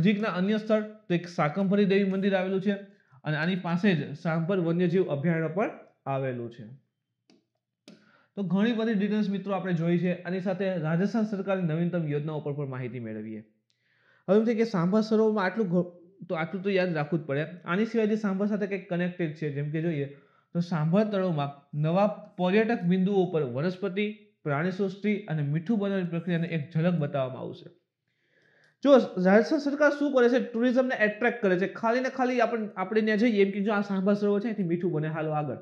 નજીકના અન્ય સ્થળ તો એક સાકંભરી દેવી મંદિર આવેલું છે અને આની પાસે જ સાંભર વન્યજીવ અભયારણ્ય પણ આવેલું છે તો ઘણી બધી ડિટેલ્સ મિત્રો આપણે જોઈ છે અને સાથે રાજસ્થાન સરકારની નવીનતમ યોજનાઓ પર પણ માહિતી મેળવીએ હવે એમ છે કે સાંભળ સરોવરમાં આટલું તો આટલું તો યાદ રાખવું જ પડે આની સિવાય જે સાંભળ સાથે કંઈક કનેક્ટેડ છે જેમ કે જોઈએ તો સાંભળ તળોમાં નવા પર્યટક બિંદુઓ પર વનસ્પતિ પ્રાણી સૃષ્ટિ અને મીઠું બનાવવાની પ્રક્રિયાને એક ઝલક બતાવવામાં આવશે જો રાજસ્થાન સરકાર શું કરે છે ટુરિઝમને એટ્રેક્ટ કરે છે ખાલી ને ખાલી આપણે આપણે ત્યાં જઈએ એમ કે જો આ સાંભળ સરોવર છે એથી મીઠું બને હાલો આગળ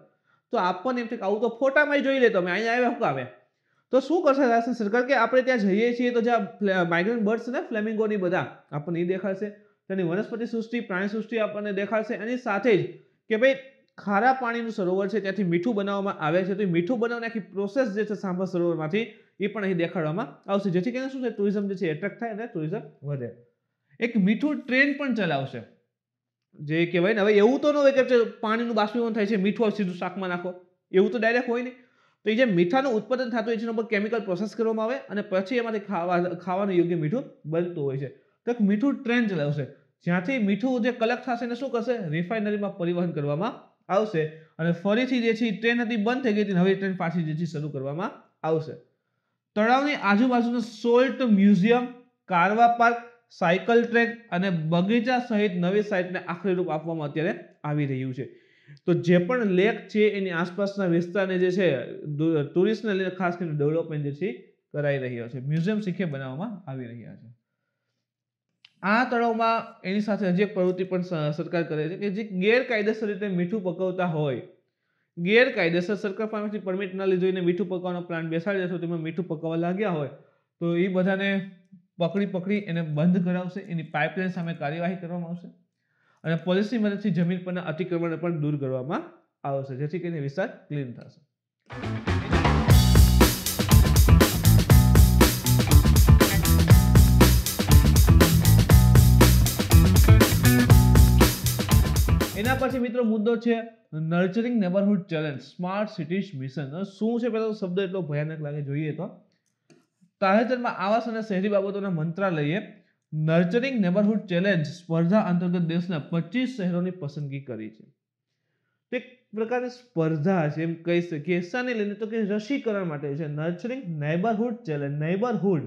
તો આપણને એમ છે કે આવું તો ફોટામાં જોઈ લે અમે અહીંયા આવ્યા શું આવે તો શું કરશે રાજસ્થાન સરકાર કે આપણે ત્યાં જઈએ છીએ તો જ્યાં માઇગ્રેન્ટ બર્ડ્સ ને ફ્લેમિંગોની બધા આપણને એ દેખાશે તેની વનસ્પતિ સૃષ્ટિ પ્રાણી સૃષ્ટિ આપણને દેખાશે એની સાથે જ કે ભાઈ ખારા પાણીનું સરોવર છે ત્યાંથી મીઠું બનાવવામાં આવે છે તો એ મીઠું બનાવવાની આખી પ્રોસેસ જે છે સાંભળ સરોવરમાંથી એ પણ અહીં દેખાડવામાં આવશે જેથી કરીને શું છે ટુરિઝમ જે છે એટ્રેક્ટ થાય અને ટુરિઝમ વધે એક મીઠું ટ્રેન પણ ચલાવશે જે કહેવાય ને હવે એવું તો ન હોય કે પાણીનું બાષ્પીભવન થાય છે મીઠું સીધું શાકમાં નાખો એવું તો ડાયરેક્ટ હોય નહીં તો એ જે મીઠાનું ઉત્પાદન થતું હોય છે એના ઉપર કેમિકલ પ્રોસેસ કરવામાં આવે અને પછી એમાંથી ખાવા ખાવાનું યોગ્ય મીઠું બનતું હોય છે તો એક મીઠું ટ્રેન ચલાવશે જ્યાંથી મીઠું જે કલેક્ટ થશે એને શું કરશે રિફાઇનરીમાં પરિવહન કરવામાં આવશે અને ફરીથી જે છે ટ્રેન હતી બંધ થઈ ગઈ હતી હવે ટ્રેન પાછી જે છે શરૂ કરવામાં આવશે તળાવની આજુબાજુનું સોલ્ટ મ્યુઝિયમ કારવા પાર્ક સાયકલ ટ્રેક અને બગીચા સહિત નવી સાઇટને આખરી રૂપ આપવામાં અત્યારે આવી રહ્યું છે તો જે પણ લેક છે એની આસપાસના વિસ્તારને જે છે ટુરિસ્ટને લઈને ખાસ કરીને ડેવલપમેન્ટ જે છે કરાઈ રહ્યો છે મ્યુઝિયમ શીખે બનાવવામાં આવી રહ્યા છે આ તળાવમાં એની સાથે હજી એક પ્રવૃત્તિ પણ સરકાર કરે છે કે જે ગેરકાયદેસર રીતે મીઠું પકવતા હોય ગેરકાયદેસર સરકાર પાસેથી પરમિટ ન લીધું એને મીઠું પકવવાનો પ્લાન બેસાડી દેશો તેમાં મીઠું પકવવા લાગ્યા હોય તો એ બધાને પકડી પકડી એને બંધ કરાવશે એની પાઇપલાઇન સામે કાર્યવાહી કરવામાં આવશે અને પોલિસી મદદથી જમીન પરના અતિક્રમણને પણ દૂર કરવામાં આવશે જેથી કરીને વિસ્તાર ક્લીન થશે એના પછી મિત્રો મુદ્દો છે nurturing neighbourhood challenge smart cities mission શું છે પેલા શબ્દ એટલો ભયાનક લાગે જોઈએ તો તાજેતરમાં આવાસ અને શહેરી બાબતોના મંત્રાલયે નર્ચરિંગ નેબરહુડ ચેલેન્જ સ્પર્ધા અંતર્ગત દેશના પચીસ શહેરોની પસંદગી કરી છે તે પ્રકારની સ્પર્ધા છે એમ કહી શકીએ શાને લઈને તો કે રસીકરણ માટે છે nurturing neighbourhood challenge neighbourhood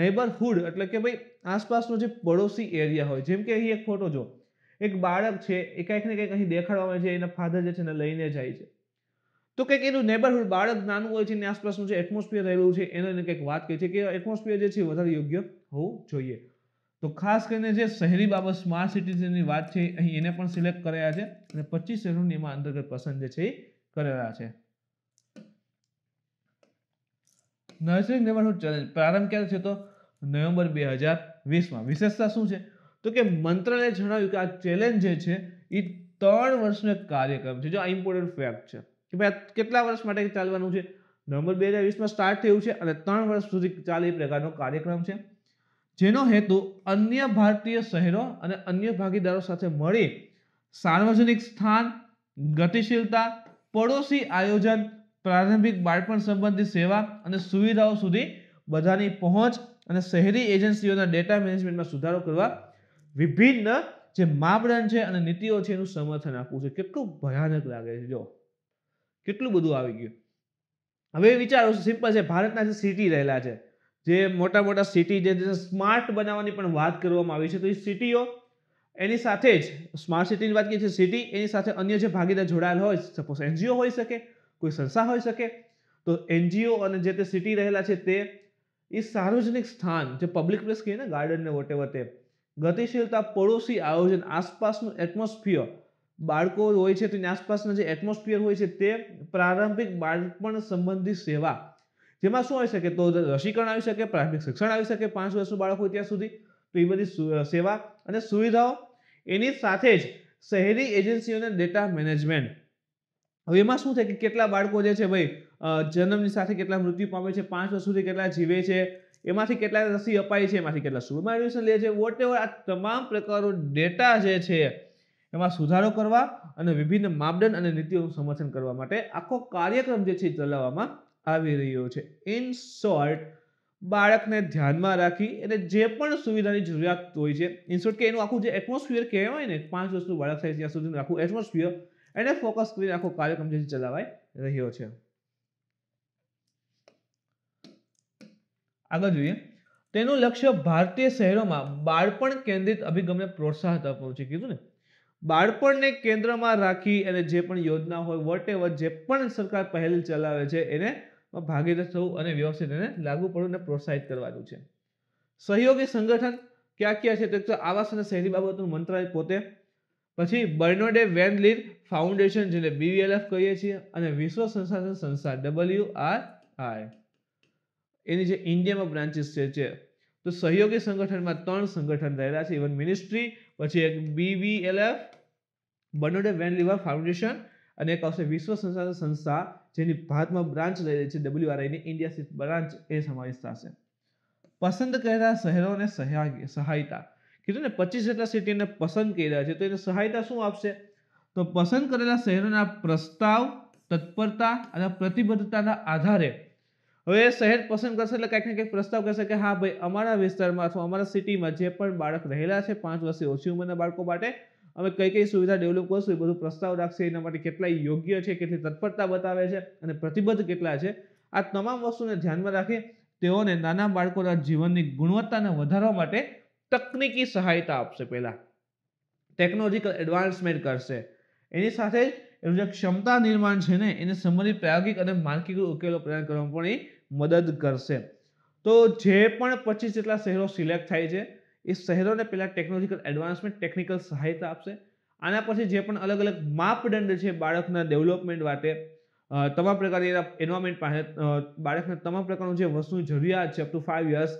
neighbourhood એટલે કે ભાઈ આસપાસનો જે પડોશી એરિયા હોય જેમ કે અહીં એક ફોટો જો એક બાળક છે એ કંઈક ને કંઈક અહીં દેખાડવામાં છે એના ફાધર જે છે એને લઈને જાય છે તો કંઈક એનું નેબરહુડ બાળક નાનું હોય છે ને આસપાસનું જે એટમોસ્ફિયર રહેલું છે એનો એને કંઈક વાત કહે છે કે એટમોસ્ફિયર જે છે વધારે યોગ્ય હોવું જોઈએ તો ખાસ કરીને જે શહેરી બાબત સ્માર્ટ સિટીઝનની વાત છે અહીં એને પણ સિલેક્ટ કર્યા છે અને પચીસ શહેરોની એમાં અંતર્ગત પસંદ જે છે એ કરેલા છે નર્સિંગ નેબરહુડ ચેલેન્જ પ્રારંભ ક્યારે છે તો નવેમ્બર બે હજાર વીસમાં વિશેષતા શું છે તો કે મંત્રાલયે જણાવ્યું કે આ ચેલેન્જ જે છે એ ત્રણ વર્ષનો એક કાર્યક્રમ છે જો આ ઇમ્પોર્ટન્ટ ફેક્ટ છે કે ભાઈ કેટલા વર્ષ માટે ચાલવાનું છે નવેમ્બર બે હજાર વીસમાં સ્ટાર્ટ થયું છે અને ત્રણ વર્ષ સુધી ચાલે એ પ્રકારનો કાર્યક્રમ છે જેનો હેતુ અન્ય ભારતીય શહેરો અને અન્ય ભાગીદારો સાથે મળી સાર્વજનિક સ્થાન ગતિશીલતા પડોશી આયોજન પ્રારંભિક બાળપણ સંબંધી સેવા અને સુવિધાઓ સુધી બધાની પહોંચ અને શહેરી એજન્સીઓના ડેટા મેનેજમેન્ટમાં સુધારો કરવા વિભિન્ન જે માપદંડ છે અને નીતિઓ છે એનું સમર્થન આપવું છે કેટલું ભયાનક લાગે છે જો કેટલું બધું આવી ગયું હવે વિચારો સિમ્પલ છે ભારતના જે સિટી રહેલા છે જે મોટા મોટા સિટી જે સ્માર્ટ બનાવવાની પણ વાત કરવામાં આવી છે તો એ સિટીઓ એની સાથે જ સ્માર્ટ સિટીની વાત કરીએ છીએ સિટી એની સાથે અન્ય જે ભાગીદાર જોડાયેલ હોય સપોઝ એનજીઓ હોઈ શકે કોઈ સંસ્થા હોઈ શકે તો એનજીઓ અને જે તે સિટી રહેલા છે તે એ સાર્વજનિક સ્થાન જે પબ્લિક પ્લેસ કહીએ ને ગાર્ડન ને વોટેવર તે ગતિશીલતા પડોશી આયોજન આસપાસનું એટમોસ્ફિયર બાળકો હોય છે તેની આસપાસના જે એટમોસ્ફિયર હોય છે તે પ્રારંભિક બાળપણ સંબંધી સેવા જેમાં શું હોઈ શકે તો રસીકરણ આવી શકે પ્રાથમિક શિક્ષણ આવી શકે પાંચ વર્ષનું બાળક હોય ત્યાં સુધી તો એ બધી સેવા અને સુવિધાઓ એની સાથે જ શહેરી એજન્સીઓને ડેટા મેનેજમેન્ટ હવે એમાં શું થાય કે કેટલા બાળકો જે છે ભાઈ જન્મની સાથે કેટલા મૃત્યુ પામે છે પાંચ વર્ષ સુધી કેટલા જીવે છે એમાંથી કેટલા રસી અપાય છે એમાંથી કેટલા સ્કૂલમાં એડમિશન લે છે વોટ એવર આ તમામ પ્રકારનો ડેટા જે છે એમાં સુધારો કરવા અને વિભિન્ન માપદંડ અને નીતિઓનું સમર્થન કરવા માટે આખો કાર્યક્રમ જે છે ચલાવવામાં આવી રહ્યો છે ઇન શોર્ટ બાળકને ધ્યાનમાં રાખી એને જે પણ સુવિધાની જરૂરિયાત હોય છે ઇન્સોર્ટ કે એનું આખું જે એટમોસ્ફિયર કહેવાય ને પાંચ વર્ષનું બાળક થાય ત્યાં સુધીનું આખું એટમોસ્ફિયર એને ફોકસ કરીને આખો કાર્યક્રમ જે ચલાવાઈ રહ્યો છે આગળ જોઈએ તેનું લક્ષ્ય ભારતીય શહેરોમાં બાળપણ કેન્દ્રિત અભિગમને પ્રોત્સાહન આપવાનું છે કીધું ને બાળપણને કેન્દ્રમાં રાખી અને જે પણ યોજના હોય વોટ એવર જે પણ સરકાર પહેલ ચલાવે છે એને ભાગીદાર થવું અને વ્યવસ્થિત એને લાગુ પડવું અને પ્રોત્સાહિત કરવાનું છે સહયોગી સંગઠન ક્યાં ક્યાં છે તો આવાસ અને શહેરી બાબતનું મંત્રાલય પોતે પછી બર્નોડે વેન લીડ ફાઉન્ડેશન જેને બીવીએલએફ કહીએ છીએ અને વિશ્વ સંશાસન સંસ્થા ડબલ્યુ આર આઈ એની જે ઇન્ડિયામાં બ્રાન્ચીસ છે તો સહયોગી સંગઠનમાં ત્રણ સંગઠન રહેલા છે ઇવન મિનિસ્ટ્રી પછી એક BVLF Bernard van Leer foundation અને એક આવશે વિશ્વ સંસાર સંસ્થા જેની ભારતમાં બ્રાન્ચ લઈ રહી છે ડબલ્યુઆરઆઈની ઇન્ડિયા સ્થિત બ્રાન્ચ એ સમાવેશ થશે પસંદ કરેલા શહેરો અને સહાયતા કીધું ને પચીસ જેટલા સિટીને પસંદ કરી રહ્યા છે તો એને સહાયતા શું આપશે તો પસંદ કરેલા શહેરોના પ્રસ્તાવ તત્પરતા અને પ્રતિબદ્ધતાના આધારે હવે શહેર પસંદ કરશે એટલે કંઈક ને કંઈક પ્રસ્તાવ કરશે કે હા ભાઈ અમારા વિસ્તારમાં અથવા અમારા સિટીમાં જે પણ બાળક રહેલા છે પાંચ વર્ષથી ઓછી ઉંમરના બાળકો માટે અમે કઈ કઈ સુવિધા ડેવલપ કરશું એ બધું પ્રસ્તાવ રાખશે એના માટે કેટલા યોગ્ય છે કેટલી તત્પરતા બતાવે છે અને પ્રતિબદ્ધ કેટલા છે આ તમામ વસ્તુને ધ્યાનમાં રાખી તેઓને નાના બાળકોના જીવનની ગુણવત્તાને વધારવા માટે તકનીકી સહાયતા આપશે પહેલાં ટેકનોલોજીકલ એડવાન્સમેન્ટ કરશે એની સાથે એનું જે ક્ષમતા નિર્માણ છે ને એને સંબંધિત પ્રાયોગિક અને માળખીકૃત ઉકેલો પ્રદાન કરવામાં પણ એ મદદ કરશે તો જે પણ પચીસ જેટલા શહેરો સિલેક્ટ થાય છે એ શહેરોને પહેલાં ટેકનોલોજીકલ એડવાન્સમેન્ટ ટેકનિકલ સહાયતા આપશે આના પછી જે પણ અલગ અલગ માપદંડ છે બાળકના ડેવલપમેન્ટ માટે તમામ પ્રકારની એના એન્વાયરમેન્ટ પાસે બાળકને તમામ પ્રકારનું જે વસ્તુ જરૂરિયાત છે અપ ટુ ફાઇવ યર્સ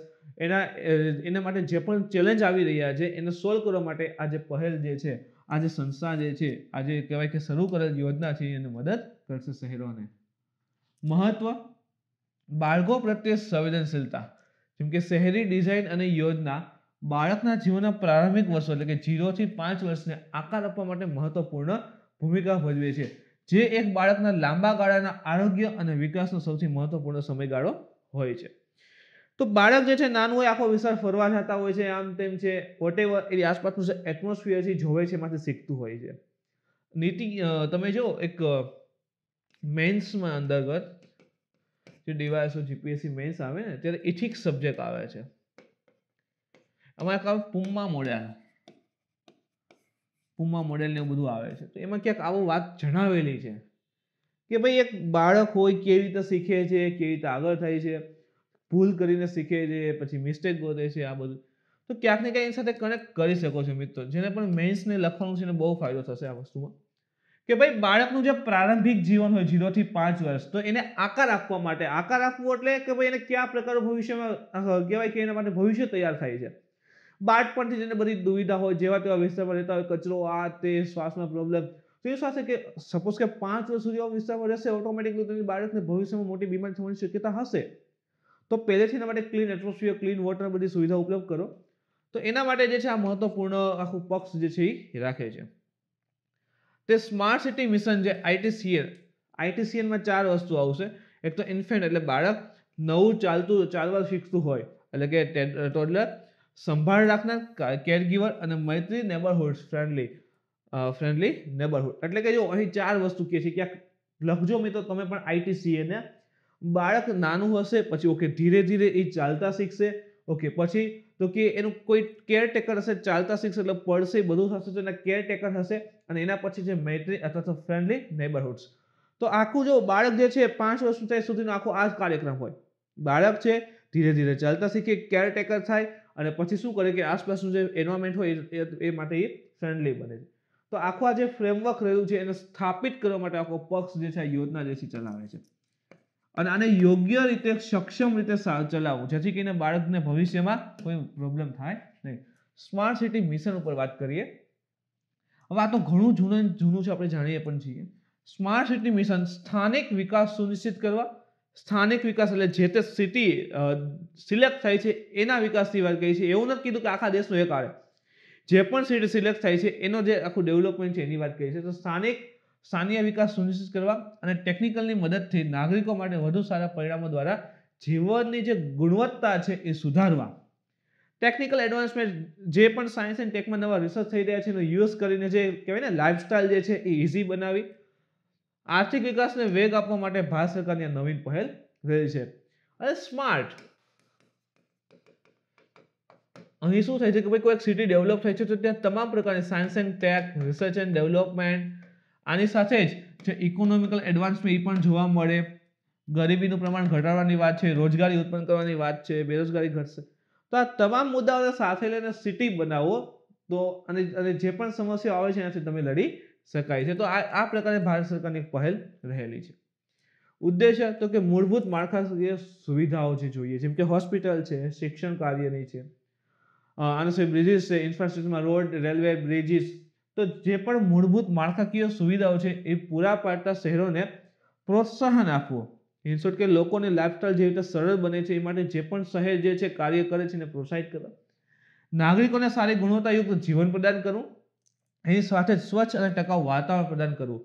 એના એના માટે જે પણ ચેલેન્જ આવી રહ્યા છે એને સોલ્વ કરવા માટે આ જે પહેલ જે છે આ જે સંસ્થા જે છે આ જે કહેવાય કે શરૂ કરેલ યોજના છે એને મદદ કરશે શહેરોને મહત્વ બાળકો પ્રત્યે સંવેદનશીલતા જેમ કે શહેરી ડિઝાઇન અને યોજના બાળકના જીવનના પ્રારંભિક વર્ષો એટલે કે જીરોથી પાંચ વર્ષને આકાર આપવા માટે મહત્વપૂર્ણ ભૂમિકા ભજવે છે જે એક બાળકના લાંબા ગાળાના આરોગ્ય અને વિકાસનો સૌથી મહત્વપૂર્ણ સમયગાળો હોય છે તો બાળક જે છે નાનું હોય આખો વિસ્તાર ફરવા જતા હોય છે આમ તેમ છે વોટેવર એની આસપાસનું જે એટમોસ્ફિયર છે જોવે છે એમાંથી શીખતું હોય છે નીતિ તમે જો એક મેન્સમાં અંતર્ગત જે ડીવાયસો જીપીએસસી મેન્સ આવે ને ત્યારે ઇથિક્સ સબ્જેક્ટ આવે છે અમારે કહો પુમ્મા મોડેલ પુમ્મા મોડેલ ને એવું બધું આવે છે તો એમાં ક્યાંક આવો વાત જણાવેલી છે કે ભાઈ એક બાળક હોય કેવી રીતે શીખે છે કેવી રીતે આગળ થાય છે ભૂલ કરીને શીખે છે પછી મિસ્ટેક ગોતે છે આ બધું તો ક્યાંક ને ક્યાંક એની સાથે કનેક્ટ કરી શકો છો મિત્રો જેને પણ મેન્સને લખવાનું છે એને બહુ ફાયદો થશે આ વસ્તુમાં કે ભાઈ બાળકનું જે પ્રારંભિક જીવન હોય જીરોથી પાંચ વર્ષ તો એને આકાર આપવા માટે આકાર આપવો એટલે કે ભાઈ એને કયા પ્રકારનું ભવિષ્યમાં કહેવાય કે એના માટે ભવિષ્ય તૈયાર થાય છે બાળપણથી જેને બધી દુવિધા હોય જેવા તેવા વિસ્તારમાં રહેતા હોય કચરો આ તે શ્વાસનો પ્રોબ્લેમ તો એ શ્વાસ કે સપોઝ કે પાંચ વર્ષ સુધી વિસ્તારમાં રહેશે ઓટોમેટિકલી તેની બાળકને ભવિષ્યમાં મોટી બીમારી થવાની શક્યતા હશે તો પહેલેથી એના માટે ક્લીન એટમોસ્ફિયર ક્લીન વોટર બધી સુવિધા ઉપલબ્ધ કરો તો એના માટે જે છે આ મહત્વપૂર્ણ આખું પક્ષ જે છે એ રાખે છે તે સ્માર્ટ સિટી મિશન જે આઈટીસીએલ આઈટીસીએલમાં ચાર વસ્તુ આવશે એક તો ઇન્ફેન્ટ એટલે બાળક નવું ચાલતું ચાલવા શીખતું હોય એટલે કે ટોડલર સંભાળ રાખનાર કેરગીવર અને મૈત્રી નેબરહુડ ફ્રેન્ડલી ફ્રેન્ડલી નેબરહુડ એટલે કે જો અહીં ચાર વસ્તુ કહે છે ક્યાંક લખજો મિત્રો તમે પણ આઈટીસીએને બાળક નાનું હશે પછી ઓકે ધીરે ધીરે એ ચાલતા શીખશે ઓકે પછી તો કે એનું કોઈ કેરટેકર હશે ચાલતા શીખશે એટલે પડશે બધું થશે તો એના કેરટેકર હશે અને એના પછી છે મૈત્રી અથવા તો ફ્રેન્ડલી નેબરહુડ્સ તો આખું જો બાળક જે છે પાંચ વર્ષ થાય સુધીનો આખો આ જ કાર્યક્રમ હોય બાળક છે ધીરે ધીરે ચાલતા શીખે કેરટેકર થાય અને પછી શું કરે કે આસપાસનું જે એન્વાયરમેન્ટ હોય એ માટે એ ફ્રેન્ડલી બને છે તો આખો આ જે ફ્રેમવર્ક રહ્યું છે એને સ્થાપિત કરવા માટે આખો પક્ષ જે છે આ યોજના જે છે ચલાવે છે અને આને યોગ્ય રીતે સક્ષમ રીતે ચલાવવું જેથી કરીને બાળકને ભવિષ્યમાં કોઈ પ્રોબ્લેમ થાય નહીં સ્માર્ટ સિટી મિશન ઉપર વાત કરીએ હવે આ તો ઘણું જૂનું જૂનું છે આપણે જાણીએ પણ છીએ સ્માર્ટ સિટી મિશન સ્થાનિક વિકાસ સુનિશ્ચિત કરવા સ્થાનિક વિકાસ એટલે જે તે સિટી સિલેક્ટ થાય છે એના વિકાસની વાત કહી છે એવું નથી કીધું કે આખા દેશનો એક આવે જે પણ સિટી સિલેક્ટ થાય છે એનો જે આખું ડેવલપમેન્ટ છે એની વાત કહી છે તો સ્થાનિક સ્થાનીય વિકાસ સુનિશ્ચિત કરવા અને ટેકનિકલની મદદથી નાગરિકો માટે વધુ સારા પરિણામો દ્વારા જીવનની જે ગુણવત્તા છે એ સુધારવા ટેકનિકલ એડવાન્સમેન્ટ જે પણ સાયન્સ એન્ડ ટેકમાં નવા રિસર્ચ થઈ રહ્યા છે એનો યુઝ કરીને જે કહેવાય ને લાઇફસ્ટાઇલ જે છે એ ઇઝી બનાવી આર્થિક વિકાસને વેગ આપવા માટે ભારત સરકારની નવીન પહેલ રહેલી છે અને સ્માર્ટ અહીં શું થાય છે કે ભાઈ કોઈ એક સિટી ડેવલપ થાય છે તો ત્યાં તમામ પ્રકારની science and tech research and development આની સાથે જ જે ઇકોનોમિકલ એડવાન્સમેન્ટ એ પણ જોવા મળે ગરીબીનું પ્રમાણ ઘટાડવાની વાત છે રોજગારી ઉત્પન્ન કરવાની વાત છે બેરોજગારી ઘટશે તો આ તમામ મુદ્દાઓને સાથે લઈને સિટી બનાવો તો અને અને જે પણ સમસ્યાઓ આવે છે એનાથી તમે લડી શકાય છે તો આ આ પ્રકારે ભારત સરકારની પહેલ રહેલી છે ઉદ્દેશ્ય તો કે મૂળભૂત માળખાકીય સુવિધાઓ જે જોઈએ જેમ કે હોસ્પિટલ છે શિક્ષણ કાર્યની છે આના સિવાય બ્રિજીસ છે ઇન્ફ્રાસ્ટ્રક્ચરમાં રોડ રેલવે બ્રિજીસ તો જે પણ મૂળભૂત માળખાકીય સુવિધાઓ છે એ પૂરા પાડતા શહેરોને પ્રોત્સાહન આપવું ઇન્સોર્ટ કે લોકોને લાઇફસ્ટાઇલ જેવી રીતે સરળ બને છે એ માટે જે પણ શહેર જે છે કાર્ય કરે છે એને પ્રોત્સાહિત કરવા નાગરિકોને સારી ગુણવત્તાયુક્ત જીવન પ્રદાન કરવું એની સાથે સ્વચ્છ અને ટકાઉ વાતાવરણ પ્રદાન કરવું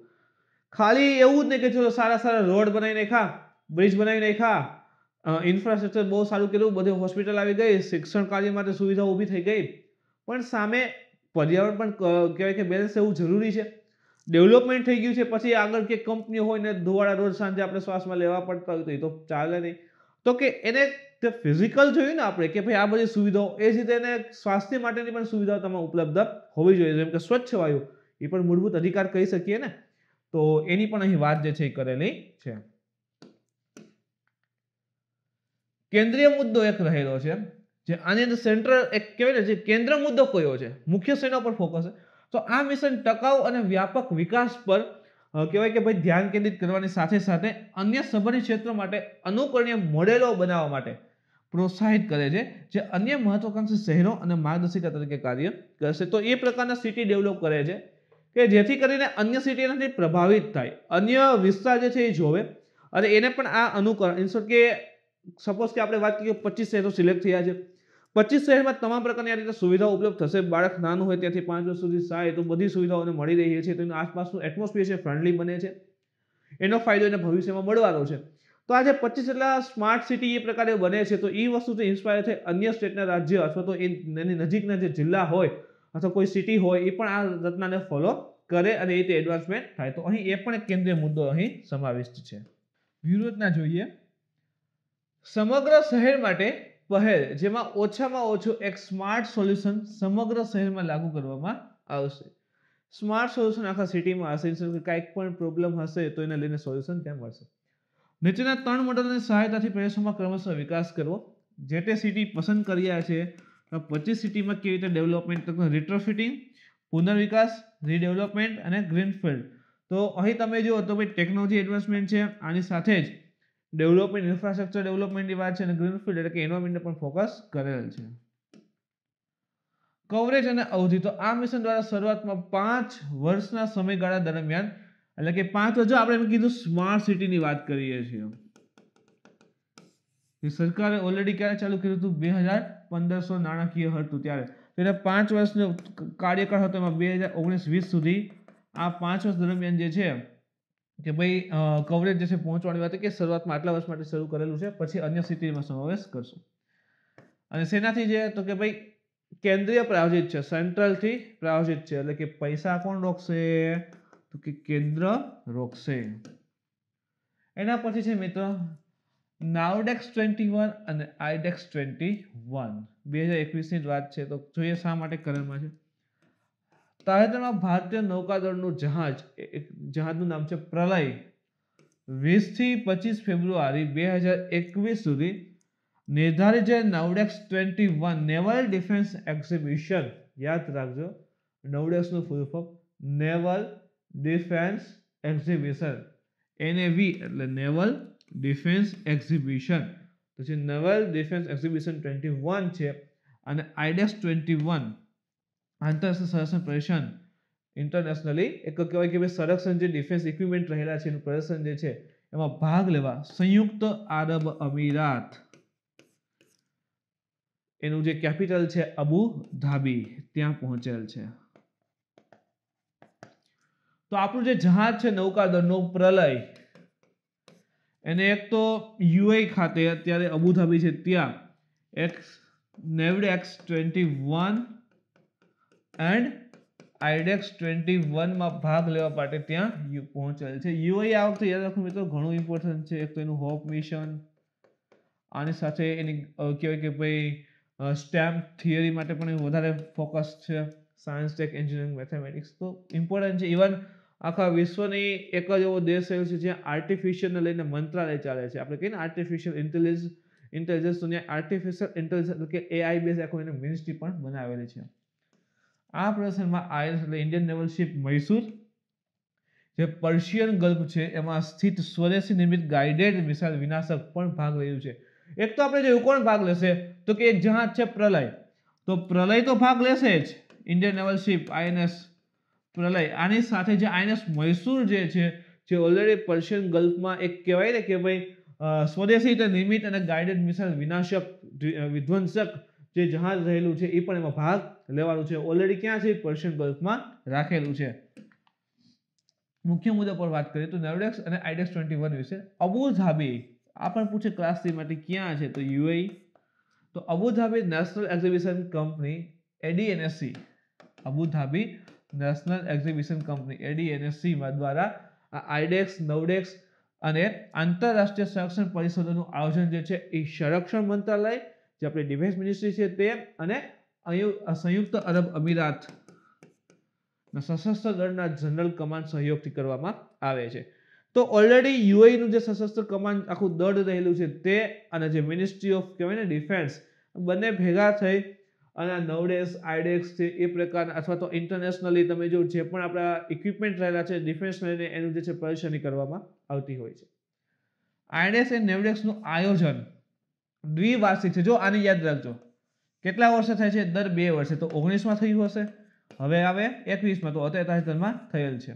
ખાલી એવું જ નહીં કે ચલો સારા સારા રોડ બનાવી નાખ્યા બ્રિજ બનાવી નાખ્યા ઇન્ફ્રાસ્ટ્રક્ચર બહુ સારું કર્યું બધી હોસ્પિટલ આવી ગઈ શિક્ષણ કાર્ય માટે સુવિધા ઊભી થઈ ગઈ પણ સામે પર્યાવરણ પણ કહેવાય કે બેલેન્સ એવું જરૂરી છે ડેવલપમેન્ટ થઈ ગયું છે પછી આગળ કે કંપનીઓ હોય ને ધોવાળા રોડ સાંજે આપણે શ્વાસમાં લેવા પડતા હોય તો એ તો ચાલે નહીં તો કે એને તે ફિઝિકલ જોયું ને આપણે કે ભાઈ આ બધી સુવિધાઓ એ જ રીતે એને સ્વાસ્થ્ય માટેની પણ સુવિધાઓ તમારે ઉપલબ્ધ હોવી જોઈએ જેમ કે સ્વચ્છ વાયુ એ પણ મૂળભૂત અધિકાર કહી શકીએ ને તો એની પણ અહીં વાત જે છે એ કરેલી છે કેન્દ્રીય મુદ્દો એક રહેલો છે જે આની અંદર સેન્ટ્રલ એક કહેવાય ને જે કેન્દ્ર મુદ્દો કયો છે મુખ્ય સેના પર ફોકસ છે તો આ મિશન ટકાઉ અને વ્યાપક વિકાસ પર કહેવાય કે ભાઈ ધ્યાન કેન્દ્રિત કરવાની સાથે સાથે અન્ય સંબંધિત ક્ષેત્રો માટે અનુકરણીય મોડેલો બનાવવા માટે પ્રોત્સાહિત કરે છે જે અન્ય મહત્વકાંક્ષી શહેરો અને માર્ગદર્શિકા તરીકે કાર્ય કરશે તો એ પ્રકારના સિટી ડેવલપ કરે છે કે જેથી કરીને અન્ય સિટીનાથી પ્રભાવિત થાય અન્ય વિસ્તાર જે છે એ જોવે અને એને પણ આ અનુકરણ ઇન્સોર્ટ કે સપોઝ કે આપણે વાત કરીએ પચીસ શહેરો સિલેક્ટ થયા છે પચીસ શહેરમાં તમામ પ્રકારની આ રીતે સુવિધાઓ ઉપલબ્ધ થશે બાળક નાનું હોય ત્યાંથી પાંચ વર્ષ સુધી સાય તો બધી સુવિધાઓને મળી રહી છે તો એનું આસપાસનું એટમોસ્ફિયર છે ફ્રેન્ડલી બને છે એનો ફાયદો એને ભવિષ્યમાં મળવાનો છે તો આજે પચીસ જેટલા સ્માર્ટ સિટી એ પ્રકારે બને છે તો એ વસ્તુથી ઇન્સ્પાયર થાય અન્ય સ્ટેટના રાજ્ય અથવા તો એની નજીકના જે જિલ્લા હોય અથવા કોઈ સિટી હોય એ પણ આ રચનાને ફોલો કરે અને એ તે એડવાન્સમેન્ટ થાય તો અહીં એ પણ એક કેન્દ્રીય મુદ્દો અહીં સમાવિષ્ટ છે વ્યૂહરચના જોઈએ સમગ્ર શહેર માટે પહેલ જેમાં ઓછામાં ઓછું એક સ્માર્ટ સોલ્યુશન સમગ્ર શહેરમાં લાગુ કરવામાં આવશે સ્માર્ટ સોલ્યુશન આખા સિટીમાં હશે કાંઈક પણ પ્રોબ્લેમ હશે તો એને લઈને સોલ્યુશન ત્યાં મળશે નીચેના ત્રણ મોડલની સહાયતાથી પ્રયાસોમાં ક્રમશઃ વિકાસ કરવો જે તે સિટી પસંદ કર્યા છે પચીસ સિટીમાં કેવી રીતે ડેવલપમેન્ટ રિટ્રોફિટિંગ પુનર્વિકાસ રીડેવલપમેન્ટ અને ગ્રીનફિલ્ડ તો અહીં તમે જુઓ તો ભાઈ ટેકનોલોજી એડવાન્સમેન્ટ છે આની સાથે જ ડેવલપમેન્ટ ઇન્ફ્રાસ્ટ્રક્ચર ડેવલપમેન્ટની વાત છે અને ગ્રીનફિલ્ડ એટલે કે એન્વાયરમેન્ટ પણ ફોકસ કરેલ છે કવરેજ અને અવધિ તો આ મિશન દ્વારા શરૂઆતમાં પાંચ વર્ષના સમયગાળા દરમિયાન એટલે કે પાંચ હજુ આપણે એમ કીધું સ્માર્ટ સિટીની વાત કરીએ છીએ સરકારે ઓલરેડી ક્યારે ચાલુ કર્યું હતું બે હજાર પંદરસો નાણાકીય હતું ત્યારે એટલે પાંચ વર્ષનો કાર્યકાળ હતો એમાં બે હજાર ઓગણીસ વીસ સુધી આ પાંચ વર્ષ દરમિયાન જે છે કે ભાઈ કવરેજ જે છે પહોંચવાની વાત કે શરૂઆતમાં આટલા વર્ષ માટે શરૂ કરેલું છે પછી અન્ય સિટીમાં સમાવેશ કરશું અને શેનાથી જે તો કે ભાઈ કેન્દ્રીય પ્રાયોજિત છે સેન્ટ્રલથી પ્રાયોજિત છે એટલે કે પૈસા કોણ રોકશે તો કે કેન્દ્ર રોકશે એના પછી છે મિત્રો નાવડેક્સ ટ્વેન્ટી વન અને આઈડેક્સ ટ્વેન્ટી વન બે હજાર એકવીસની વાત છે તો જોઈએ શા માટે કરેલમાં છે તાજેતરમાં ભારતીય નૌકાદળનું જહાજ જહાજનું નામ છે પ્રલય વીસથી પચીસ ફેબ્રુઆરી બે હજાર એકવીસ સુધી નિર્ધારિત છે NAVDEX twenty one naval defence exhibition યાદ રાખજો નવડેક્સનું full form naval defence exhibition NAV એટલે નેવલ ડિફેન્સ એક્ઝિબિશન પછી જે naval defence exhibition twenty one છે અને આઈડેક્સ ટ્વેન્ટી વન આંતરરાષ્ટ્રીય સંરક્ષણ પ્રદર્શન ઇન્ટરનેશનલી એક કહેવાય કે ભાઈ સંરક્ષણ જે ડિફેન્સ ઇક્વિપમેન્ટ રહેલા છે એનું પ્રદર્શન જે છે એમાં ભાગ લેવા સંયુક્ત આરબ અમીરાત એનું જે કેપિટલ છે અબુ ધાબી ત્યાં પહોંચેલ છે તો આપણું જે જહાજ છે નૌકાદળનો પ્રલય એને એક તો યુએઈ ખાતે અત્યારે અબુ ધાબી છે ત્યાં એક્સ NAVDEX twenty one and IDEX twenty વનમાં ભાગ લેવા માટે ત્યાં યુ પહોંચેલ છે યુઆઈ આ વખતે યાદ રાખો મિત્રો ઘણું ઇમ્પોર્ટન્ટ છે એક તો એનું હોપ મિશન આની સાથે એની કહેવાય કે ભાઈ સ્ટેમ્પ થિયરી માટે પણ વધારે ફોકસ છે સાયન્સ ટેક એન્જિનિયરિંગ મેથેમેટિક્સ તો ઇમ્પોર્ટન્ટ છે ઇવન આખા વિશ્વની એક જ એવો દેશ એવો છે જ્યાં આર્ટિફિશિયલને લઈને મંત્રાલય ચાલે છે આપણે કહીએ ને આર્ટિફિશિયલ ઇન્ટેલિજન્સ ઇન્ટેલિજન્સ તો ત્યાં આર્ટિફિશિયલ ઇન્ટેલિજન્સ એટલે કે એઆઈ બેઝ આખો એને મિનિસ્ટ્રી પણ બનાવેલી છે આ પ્રદર્શનમાં આઈએસ એટલે ઇન્ડિયન નેવલ શિપ મૈસૂર જે પર્શિયન ગલ્ફ છે એમાં સ્થિત સ્વદેશી નિર્મિત ગાઈડેડ મિસાઇલ વિનાશક પણ ભાગ રહ્યું છે એક તો આપણે જોયું કોણ ભાગ લેશે તો કે એક જહાજ છે પ્રલય તો પ્રલય તો ભાગ લેશે જ Indian naval ship INS Pralay આની સાથે જે આઈએનએસ મૈસૂર જે છે જે ઓલરેડી પર્શિયન ગલ્ફમાં એક કહેવાય ને કે ભાઈ સ્વદેશી રીતે નિર્મિત અને ગાઈડેડ મિસાઇલ વિનાશક વિધ્વંસક જે જહાજ રહેલું છે એ પણ એમાં ભાગ લેવાનું છે ઓલરેડી ક્યાં છે પર્શિયન ગલ્ફમાં રાખેલું છે મુખ્ય મુદ્દા પર વાત કરીએ તો નર્વેડેક્સ અને આઈડેક્સ ટ્વેન્ટી વન વિશે અબુધાબી આ પણ પૂછે ક્લાસ થ્રી માટે ક્યાં છે તો યુએઈ e. તો Abu Dhabi national exhibition company ADNSC Abu Dhabi national exhibition company એડીએનએસસીમાં દ્વારા આ આઈડેક્સ નવડેક્સ અને આંતરરાષ્ટ્રીય સંરક્ષણ પરિષદોનું આયોજન જે છે એ સંરક્ષણ મંત્રાલય જે આપણી ડિફેન્સ મિનિસ્ટ્રી છે તે અને સંયુક્ત અરબ અમીરાત સશસ્ત્ર દળના જનરલ કમાન્ડ સહયોગથી કરવામાં આવે છે તો ઓલરેડી યુએઈનું e જે સશસ્ત્ર કમાન્ડ આખું દળ રહેલું છે તે અને જે મિનિસ્ટ્રી ઓફ કહેવાય ને ડિફેન્સ બંને ભેગા થઈ અને નવડેક્સ આઈડેક્સ e છે એ પ્રકારના અથવા તો ઇન્ટરનેશનલી તમે જો જે પણ આપણા ઇક્વિપમેન્ટ રહેલા છે ડિફેન્સ લઈને એનું જે છે પરેશાની કરવામાં આવતી હોય છે આઈડેક્સ એ નેવડેક્સનું આયોજન દ્વિવાર્ષિક છે જો આને યાદ રાખજો કેટલા વર્ષે થાય છે દર બે વર્ષે તો ઓગણીસમાં થયું હશે હવે આવે એકવીસમાં તો અત્યારે તાજેતરમાં થયેલ છે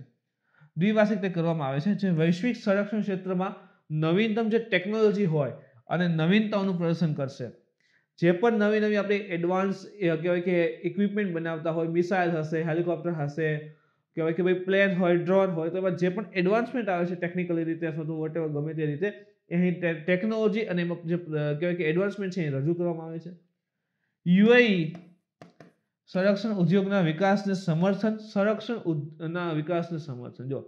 દ્વિવાર્ષિક તે કરવામાં આવે છે જે વૈશ્વિક સંરક્ષણ ક્ષેત્રમાં નવીનતમ જે ટેકનોલોજી હોય અને નવીનતાઓનું પ્રદર્શન કરશે જે પણ નવી નવી આપણે એડવાન્સ કહેવાય કે ઇક્વિપમેન્ટ બનાવતા હોય મિસાઇલ હશે હેલિકોપ્ટર હશે કહેવાય કે ભાઈ પ્લેન હોય ડ્રોન હોય તો એમાં જે પણ એડવાન્સમેન્ટ આવે છે ટેકનિકલી રીતે અથવા તો વોટ ગમે તે રીતે અહીં ટેકનોલોજી અને જે કહેવાય કે એડવાન્સમેન્ટ છે એ રજૂ કરવામાં આવે છે યુએઈ સંરક્ષણ ઉદ્યોગના વિકાસને સમર્થન સંરક્ષણ ના વિકાસને સમર્થન જો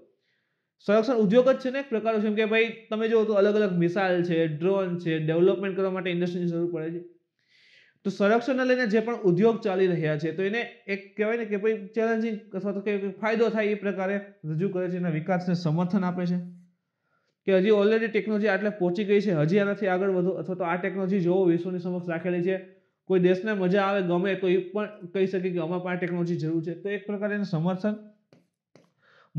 સંરક્ષણ ઉદ્યોગ જ છે ને એક પ્રકાર જેમ કે ભાઈ તમે જો તો અલગ અલગ મિસાઇલ છે ડ્રોન છે ડેવલપમેન્ટ કરવા માટે ઇન્ડસ્ટ્રીની જરૂર પડે છે તો સંરક્ષણને લઈને જે પણ ઉદ્યોગ ચાલી રહ્યા છે તો એને એક કહેવાય ને કે ભાઈ ચેલેન્જિંગ અથવા તો કે ફાયદો થાય એ પ્રકારે રજૂ કરે છે એના વિકાસને સમર્થન આપે છે કે હજી ઓલરેડી ટેકનોલોજી આટલે પહોંચી ગઈ છે હજી આનાથી આગળ વધો અથવા તો આ ટેકનોલોજી જોવો વિશ્વની સમક્ષ રાખેલી છે કોઈ દેશને મજા આવે ગમે તો એ પણ કહી શકે કે પણ આ ટેકનોલોજી જરૂર છે તો એક પ્રકારે એનું સમર્થન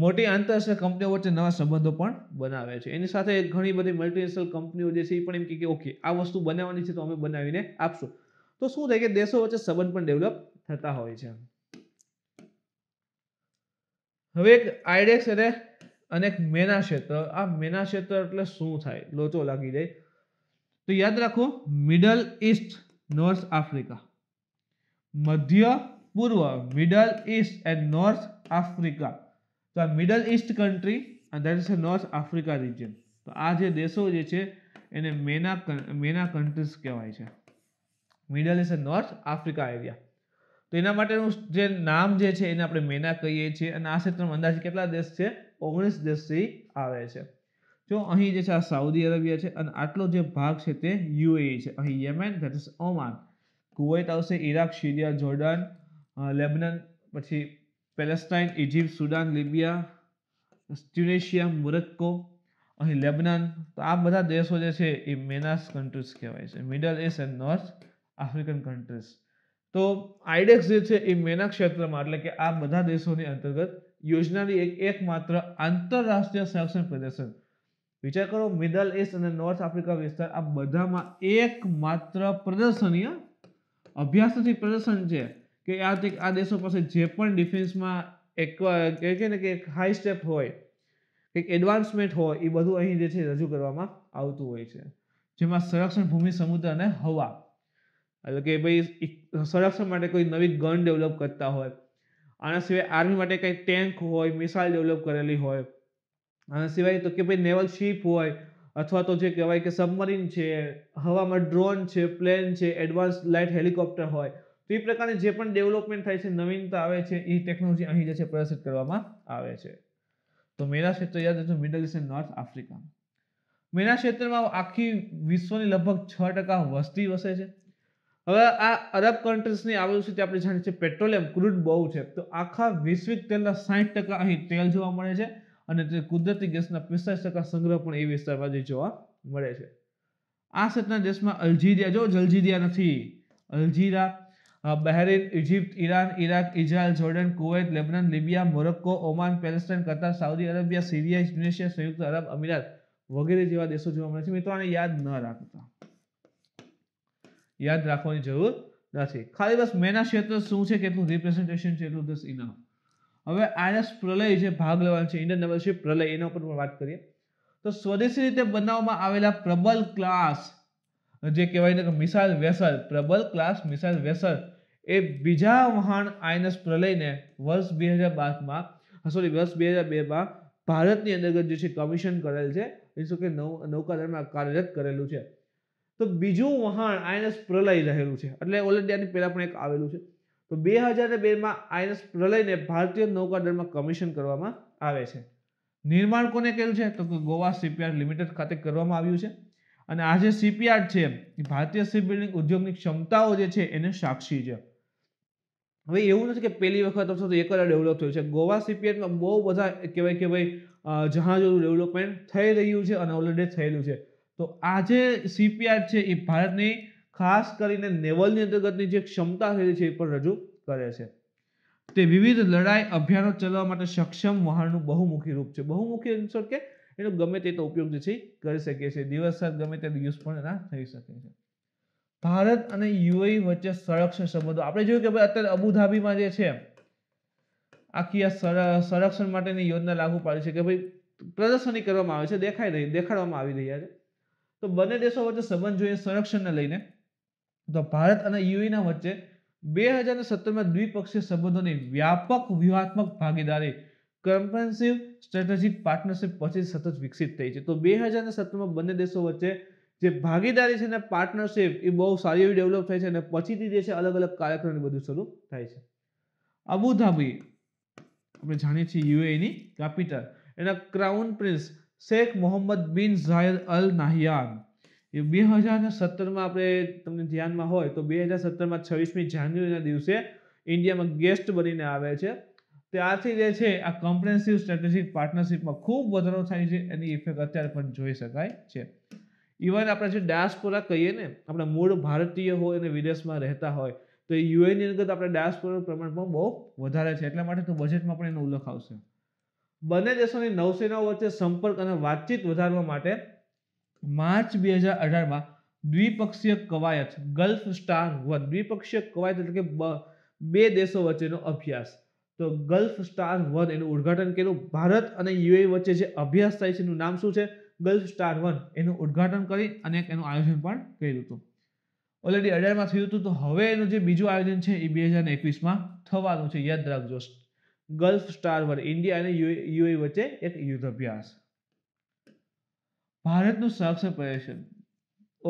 મોટી આંતરરાષ્ટ્રીય કંપનીઓ વચ્ચે નવા સંબંધો પણ બનાવે છે એની સાથે ઘણી બધી મલ્ટીનેશનલ કંપનીઓ જે છે એ પણ એમ કે ઓકે આ વસ્તુ બનાવવાની છે તો અમે બનાવીને આપશું તો શું થાય કે દેશો વચ્ચે સંબંધ પણ ડેવલપ થતા હોય છે હવે એક આઈડેક્સ અને અને એક મેના ક્ષેત્ર આ મેના ક્ષેત્ર એટલે શું થાય લોચો લાગી જાય તો યાદ રાખો મિડલ ઈસ્ટ નોર્થ આફ્રિકા મધ્ય પૂર્વ middle east and north Africa તો આ મિડલ ઈસ્ટ કન્ટ્રી અને that is north Africa region તો આ જે દેશો જે છે એને મેના મેના કન્ટ્રીઝ કહેવાય છે middle east north Africa area તો એના માટેનું જે નામ જે છે એને આપણે મેના કહીએ છીએ અને આ ક્ષેત્રમાં અંદાજે કેટલા દેશ છે ઓગણીસ દેશથી આવે છે જો અહીં જે છે આ સાઉદી અરેબિયા છે અને આટલો જે ભાગ છે તે યુએઈ છે અહીં Yemen that is Oman Kuwait આવશે ઈરાક સિરિયા જોર્ડન લેબનન પછી Palestine Egypt Sudan Libya Tunisia Morocco અહીં લેબનન તો આ બધા દેશો જે છે એ મેનાસ કન્ટ્રીઝ કહેવાય છે middle east and north African countries તો આઈડેક્સ જે છે એ મેના ક્ષેત્રમાં એટલે કે આ બધા દેશોની અંતર્ગત યોજનાની એક એકમાત્ર આંતરરાષ્ટ્રીય સંરક્ષણ પ્રદર્શન વિચાર કરો મિડલ ઈસ્ટ અને નોર્થ આફ્રિકા વિસ્તાર આ બધામાં એકમાત્ર પ્રદર્શનીય અભ્યાસથી પ્રદર્શન છે કે આ આ દેશો પાસે જે પણ ડિફેન્સમાં એક કે ને કે એક હાઈ સ્ટેપ હોય એક એડવાન્સમેન્ટ હોય એ બધું અહીં જે છે રજૂ કરવામાં આવતું હોય છે જેમાં સંરક્ષણ ભૂમિ સમુદ્ર અને હવા એટલે કે ભાઈ સંરક્ષણ માટે કોઈ નવી ગન ડેવલપ કરતા હોય આના સિવાય આર્મી માટે કંઈ ટેન્ક હોય મિસાઇલ ડેવલપ કરેલી હોય આના સિવાય તો કે ભાઈ નેવલ શિપ હોય અથવા તો જે કહેવાય કે સબમરીન છે હવામાં ડ્રોન છે પ્લેન છે એડવાન્સ લાઇટ હેલિકોપ્ટર હોય તો એ પ્રકારની જે પણ ડેવલપમેન્ટ થાય છે નવીનતા આવે છે એ ટેકનોલોજી અહીં જે છે પ્રદર્શિત કરવામાં આવે છે તો મેરા ક્ષેત્ર યાદ રહેજો middle east and north Africa મેરા ક્ષેત્રમાં આખી વિશ્વની લગભગ છ ટકા વસ્તી વસે છે હવે આ અરબ કન્ટ્રીઝની આવેલું છે તે આપણે જાણીએ છીએ પેટ્રોલિયમ ક્રૂડ બહુ છે તો આખા વૈશ્વિક તેલના સાઠ ટકા અહીં તેલ જોવા મળે છે અને તે કુદરતી ગેસના પિસ્તાલીસ ટકા સંગ્રહ પણ એ વિસ્તાર જોવા મળે છે આ સેટના દેશમાં અલ્જીરિયા જો અલ્જીરિયા નથી Algeria Bahrain Egypt Iran Iraq Israel Jordan Kuwait Lebanon Libya Morocco Oman Palestine Qatar Saudi Arabia Syria Indonesia સંયુક્ત અરબ અમીરાત વગેરે જેવા દેશો જોવા મળે છે મિત્રો આને યાદ ન રાખતા યાદ રાખવાની જરૂર નથી ખાલી બસ મેના ક્ષેત્ર શું છે કેટલું રિપ્રેઝન્ટેશન છે એટલું દસ ઇનફ હવે આઈએસ પ્રલય જે ભાગ લેવાનો છે ઇન્ડિયન મેમ્બરશિપ પ્રલય એના ઉપર પણ વાત કરીએ તો સ્વદેશી રીતે બનાવવામાં આવેલા પ્રબલ ક્લાસ જે કહેવાય કે missile vessel Prabal class missile vessel એ બીજા વહાણ આઈએનએસ પ્રલયને વર્ષ બે હજાર બારમાં સોરી વર્ષ બે હજાર બેમાં ભારતની અંતર્ગત જે છે કમિશન કરેલ છે એ એટલે કે નૌ નૌકાદળમાં કાર્યરત કરેલું છે તો બીજું વહાણ આઈએનએસ પ્રલય રહેલું છે એટલે ઓલરેડી આની પહેલાં પણ એક આવેલું છે તો બે હજાર બેમાં આઈએનએસ પ્રલયને ભારતીય નૌકાદળમાં કમિશન કરવામાં આવે છે નિર્માણ કોને કર્યું છે તો કે ગોવા શિપયાર્ડ લિમિટેડ ખાતે કરવામાં આવ્યું છે અને આ જે શિપયાર્ડ છે ભારતીય શિપ ઉદ્યોગની ક્ષમતાઓ જે છે એને સાક્ષી છે હવે એવું નથી કે પહેલી વખત અથવા તો એક જ ડેવલપ થયું છે ગોવા શિપયાર્ડમાં બહુ બધા કહેવાય કે ભાઈ જહાજોનું ડેવલપમેન્ટ થઈ રહ્યું છે અને ઓલરેડી થયેલું છે તો આ જે સીપીઆર છે એ ભારતની ખાસ કરીને નેવલની અંતર્ગતની જે ક્ષમતા છે એ પણ રજૂ કરે છે તે વિવિધ લડાઈ અભિયાનો ચલાવવા માટે સક્ષમ વહાણનું બહુમુખી રૂપ છે બહુમુખી ઇન્સોર કે એનો ગમે તે ઉપયોગ જે છે કરી શકીએ છીએ દિવસ રાત ગમે તે યુઝ પણ એના થઈ શકે છે ભારત અને યુએઈ વચ્ચે સંરક્ષણ સંબંધો આપણે જોયું કે ભાઈ અત્યારે અબુધાબીમાં જે છે આખી આ સંરક્ષણ માટેની યોજના લાગુ પાડી છે કે ભાઈ પ્રદર્શની કરવામાં આવે છે દેખાઈ રહી દેખાડવામાં આવી રહ્યા છે તો બંને દેશો વચ્ચે સંબંધ જોઈએ સંરક્ષણને લઈને તો ભારત અને યુએના વચ્ચે બે હજાર સત્તરમાં દ્વિપક્ષીય સંબંધોની વ્યાપક વ્યૂહાત્મક ભાગીદારી કમ્પેન્સિવ સ્ટ્રેટેજિક પાર્ટનરશિપ પછી સતત વિકસિત થઈ છે તો બે હજારને સત્તરમાં બંને દેશો વચ્ચે જે ભાગીદારી છે ને પાર્ટનરશિપ એ બહુ સારી એવી ડેવલપ થઈ છે અને પછીથી જે છે અલગ અલગ કાર્યક્રમ બધું શરૂ થાય છે અબુધાબી આપણે જાણીએ છીએ યુએની કેપિટલ એના crown prince Sheikh Mohammed bin Zayed અલ નાહિયાન એ બે હજાર સત્તરમાં આપણે તમને ધ્યાનમાં હોય તો બે હજાર સત્તરમાં છવ્વીસમી જાન્યુઆરીના દિવસે ઇન્ડિયામાં ગેસ્ટ બનીને આવે છે ત્યારથી જે છે આ કોમ્પ્રેન્સિવ સ્ટ્રેટેજિક પાર્ટનરશિપમાં ખૂબ વધારો થાય છે એની ઇફેક્ટ અત્યારે પણ જોઈ શકાય છે ઇવન આપણે જે ડાયાસ્પોરા કહીએ ને આપણા મૂળ ભારતીય હોય અને વિદેશમાં રહેતા હોય તો યુએનની અંગત આપણે ડાયાસ્પોરાનું પ્રમાણ પણ બહુ વધારે છે એટલા માટે તો બજેટમાં પણ એનો ઉલ્લેખ આવશે બંને દેશોની નૌસેનાઓ વચ્ચે સંપર્ક અને વાતચીત વધારવા માટે માર્ચ બે હજાર અઢારમાં દ્વિપક્ષીય કવાયત ગલ્ફ સ્ટાર વન દ્વિપક્ષીય કવાયત એટલે કે બે દેશો વચ્ચેનો અભ્યાસ તો ગલ્ફ સ્ટાર વન એનું ઉદ્ઘાટન કર્યું ભારત અને યુએ વચ્ચે જે અભ્યાસ થાય છે એનું નામ શું છે ગલ્ફ સ્ટાર વન એનું ઉદ્ઘાટન કરી અને એનું આયોજન પણ કર્યું હતું ઓલરેડી અઢારમાં થયું હતું તો હવે એનું જે બીજું આયોજન છે એ બે હજાર એકવીસમાં થવાનું છે યાદ રાખજો ગલ્ફ સ્ટાર વડે ઇન્ડિયા અને યુએ વચ્ચે એક યુદ્ધ અભ્યાસ ભારતનું સંરક્ષણ પ્રદર્શન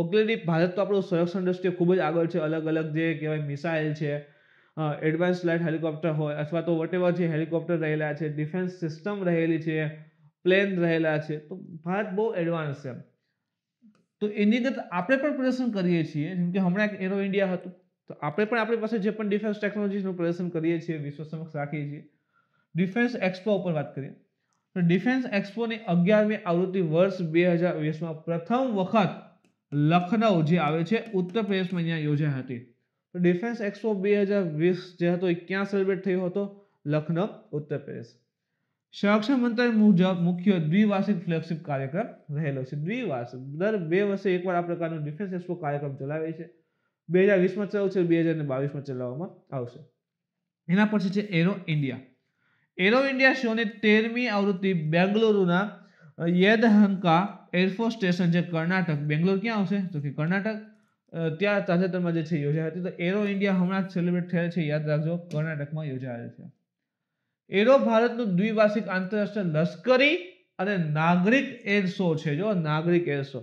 ઓલરેડી ભારત તો આપણું સંરક્ષણ દ્રષ્ટિએ ખૂબ જ આગળ છે અલગ અલગ જે કહેવાય મિસાઇલ છે એડવાન્સ લાઇટ હેલિકોપ્ટર હોય અથવા તો વોટેવર જે હેલિકોપ્ટર રહેલા છે ડિફેન્સ સિસ્ટમ રહેલી છે પ્લેન રહેલા છે તો ભારત બહુ એડવાન્સ છે તો એની અંદર આપણે પણ પ્રદર્શન કરીએ છીએ જેમ કે હમણાં એક એરો ઇન્ડિયા હતું તો આપણે પણ આપણી પાસે જે પણ ડિફેન્સ ટેકનોલોજીનું પ્રદર્શન કરીએ છીએ વિશ્વ સમક્ષ રાખીએ છીએ ડિફેન્સ એક્સપો ઉપર વાત કરીએ તો ડિફેન્સ એક્સપોની અગિયારમી આવૃત્તિ વર્ષ બે હજાર વીસમાં પ્રથમ વખત લખનઉ જે આવે છે ઉત્તર પ્રદેશમાં અહીંયા યોજાઈ હતી તો ડિફેન્સ એક્સપો બે હજાર વીસ જે હતો એ ક્યાં સેલિબ્રેટ થયો હતો લખનઉ ઉત્તર પ્રદેશ સંરક્ષણ મંત્રાલય મુજબ મુખ્ય દ્વિવાર્ષિક ફ્લેગશિપ કાર્યક્રમ રહેલો છે દ્વિવાર્ષિક દર બે વર્ષે એકવાર આ પ્રકારનો ડિફેન્સ એક્સપો કાર્યક્રમ ચલાવે છે બે હજાર વીસમાં ચલાવશે બે હજાર બાવીસમાં ચલાવવામાં આવશે એના પછી છે એરો ઇન્ડિયા એરો ઇન્ડિયા શોની તેરમી આવૃત્તિ બેંગલુરુના યેદહંકા એરફોર્સ સ્ટેશન છે કર્ણાટક બેંગ્લોર ક્યાં આવશે તો કે કર્ણાટક ત્યાં તાજેતરમાં જે છે યોજાઈ હતી તો એરો ઇન્ડિયા હમણાં જ સેલિબ્રેટ થયેલ છે યાદ રાખજો કર્ણાટકમાં યોજાયેલ છે એરો ભારતનું દ્વિવાર્ષિક આંતરરાષ્ટ્રીય લશ્કરી અને નાગરિક એર શો છે જો નાગરિક એર શો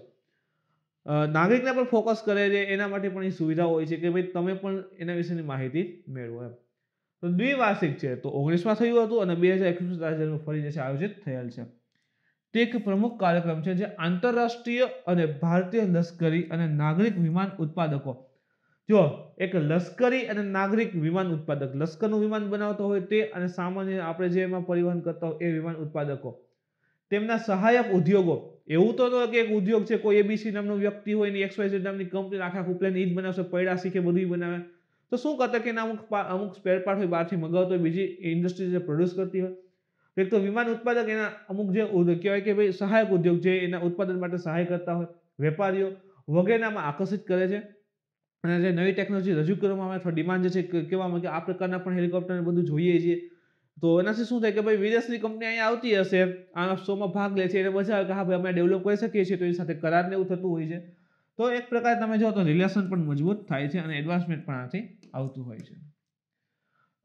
નાગરિકને પણ ફોકસ કરે છે એના માટે પણ એ સુવિધા હોય છે કે ભાઈ તમે પણ એના વિશેની માહિતી મેળવો એમ તો દ્વિવાર્ષિક છે તો ઓગણીસમાં થયું હતું અને બે હજાર એકવીસ તાજેતરમાં ફરી જે છે આયોજિત થયેલ છે તે એક પ્રમુખ કાર્યક્રમ છે જે આંતરરાષ્ટ્રીય અને ભારતીય લશ્કરી અને નાગરિક વિમાન ઉત્પાદકો જો એક લશ્કરી અને નાગરિક વિમાન ઉત્પાદક લશ્કરનું વિમાન બનાવતો હોય તે અને સામાન્ય આપણે જે એમાં પરિવહન કરતા હોય એ વિમાન ઉત્પાદકો તેમના સહાયક ઉદ્યોગો એવું તો ન કે એક ઉદ્યોગ છે કોઈ એબીસી નામનો વ્યક્તિ હોય ને એક્સવાયઝેડ નામની કંપની આખા આખું પ્લેન એ જ બનાવશે પૈડા શીખે બધું બનાવે તો શું કરતા કે એના અમુક અમુક સ્પેર પાર્ટ હોય બહારથી મંગાવતો હોય બીજી ઇન્ડસ્ટ્રી જે પ્રોડ્યુસ કરતી હોય એક તો વિમાન ઉત્પાદક એના અમુક જે કહેવાય કે ભાઈ સહાયક ઉદ્યોગ જે એના ઉત્પાદન માટે સહાય કરતા હોય વેપારીઓ વગેરેનામાં આકર્ષિત કરે છે અને જે નવી ટેકનોલોજી રજૂ કરવામાં આવે અથવા ડિમાન્ડ જે છે કહેવામાં કે આ પ્રકારના પણ હેલિકોપ્ટર બધું જોઈએ છીએ તો એનાથી શું થાય કે ભાઈ વિદેશની કંપની અહીંયા આવતી હશે આ શોમાં ભાગ લે છે એને મજા આવે કે હા ભાઈ અમે ડેવલપ કરી શકીએ છીએ તો એની સાથે કરારને એવું થતું હોય છે તો એક પ્રકાર તમે જો તો રિલેશન પણ મજબૂત થાય છે અને એડવાન્સમેન્ટ પણ આથી આવતું હોય છે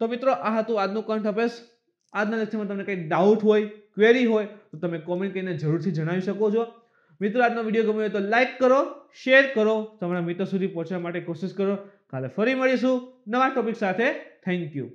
તો મિત્રો આ હતું આજનું કંઠ અભ્યાસ આજના લેક્ચરમાં તમને કંઈ ડાઉટ હોય ક્વેરી હોય તો તમે કોમેન્ટ કરીને જરૂરથી જણાવી શકો છો મિત્રો આજનો વિડીયો ગમ્યો હોય તો લાઇક કરો શેર કરો તમારા મિત્રો સુધી પહોંચવા માટે કોશિશ કરો કાલે ફરી મળીશું નવા ટોપિક સાથે થેન્ક યુ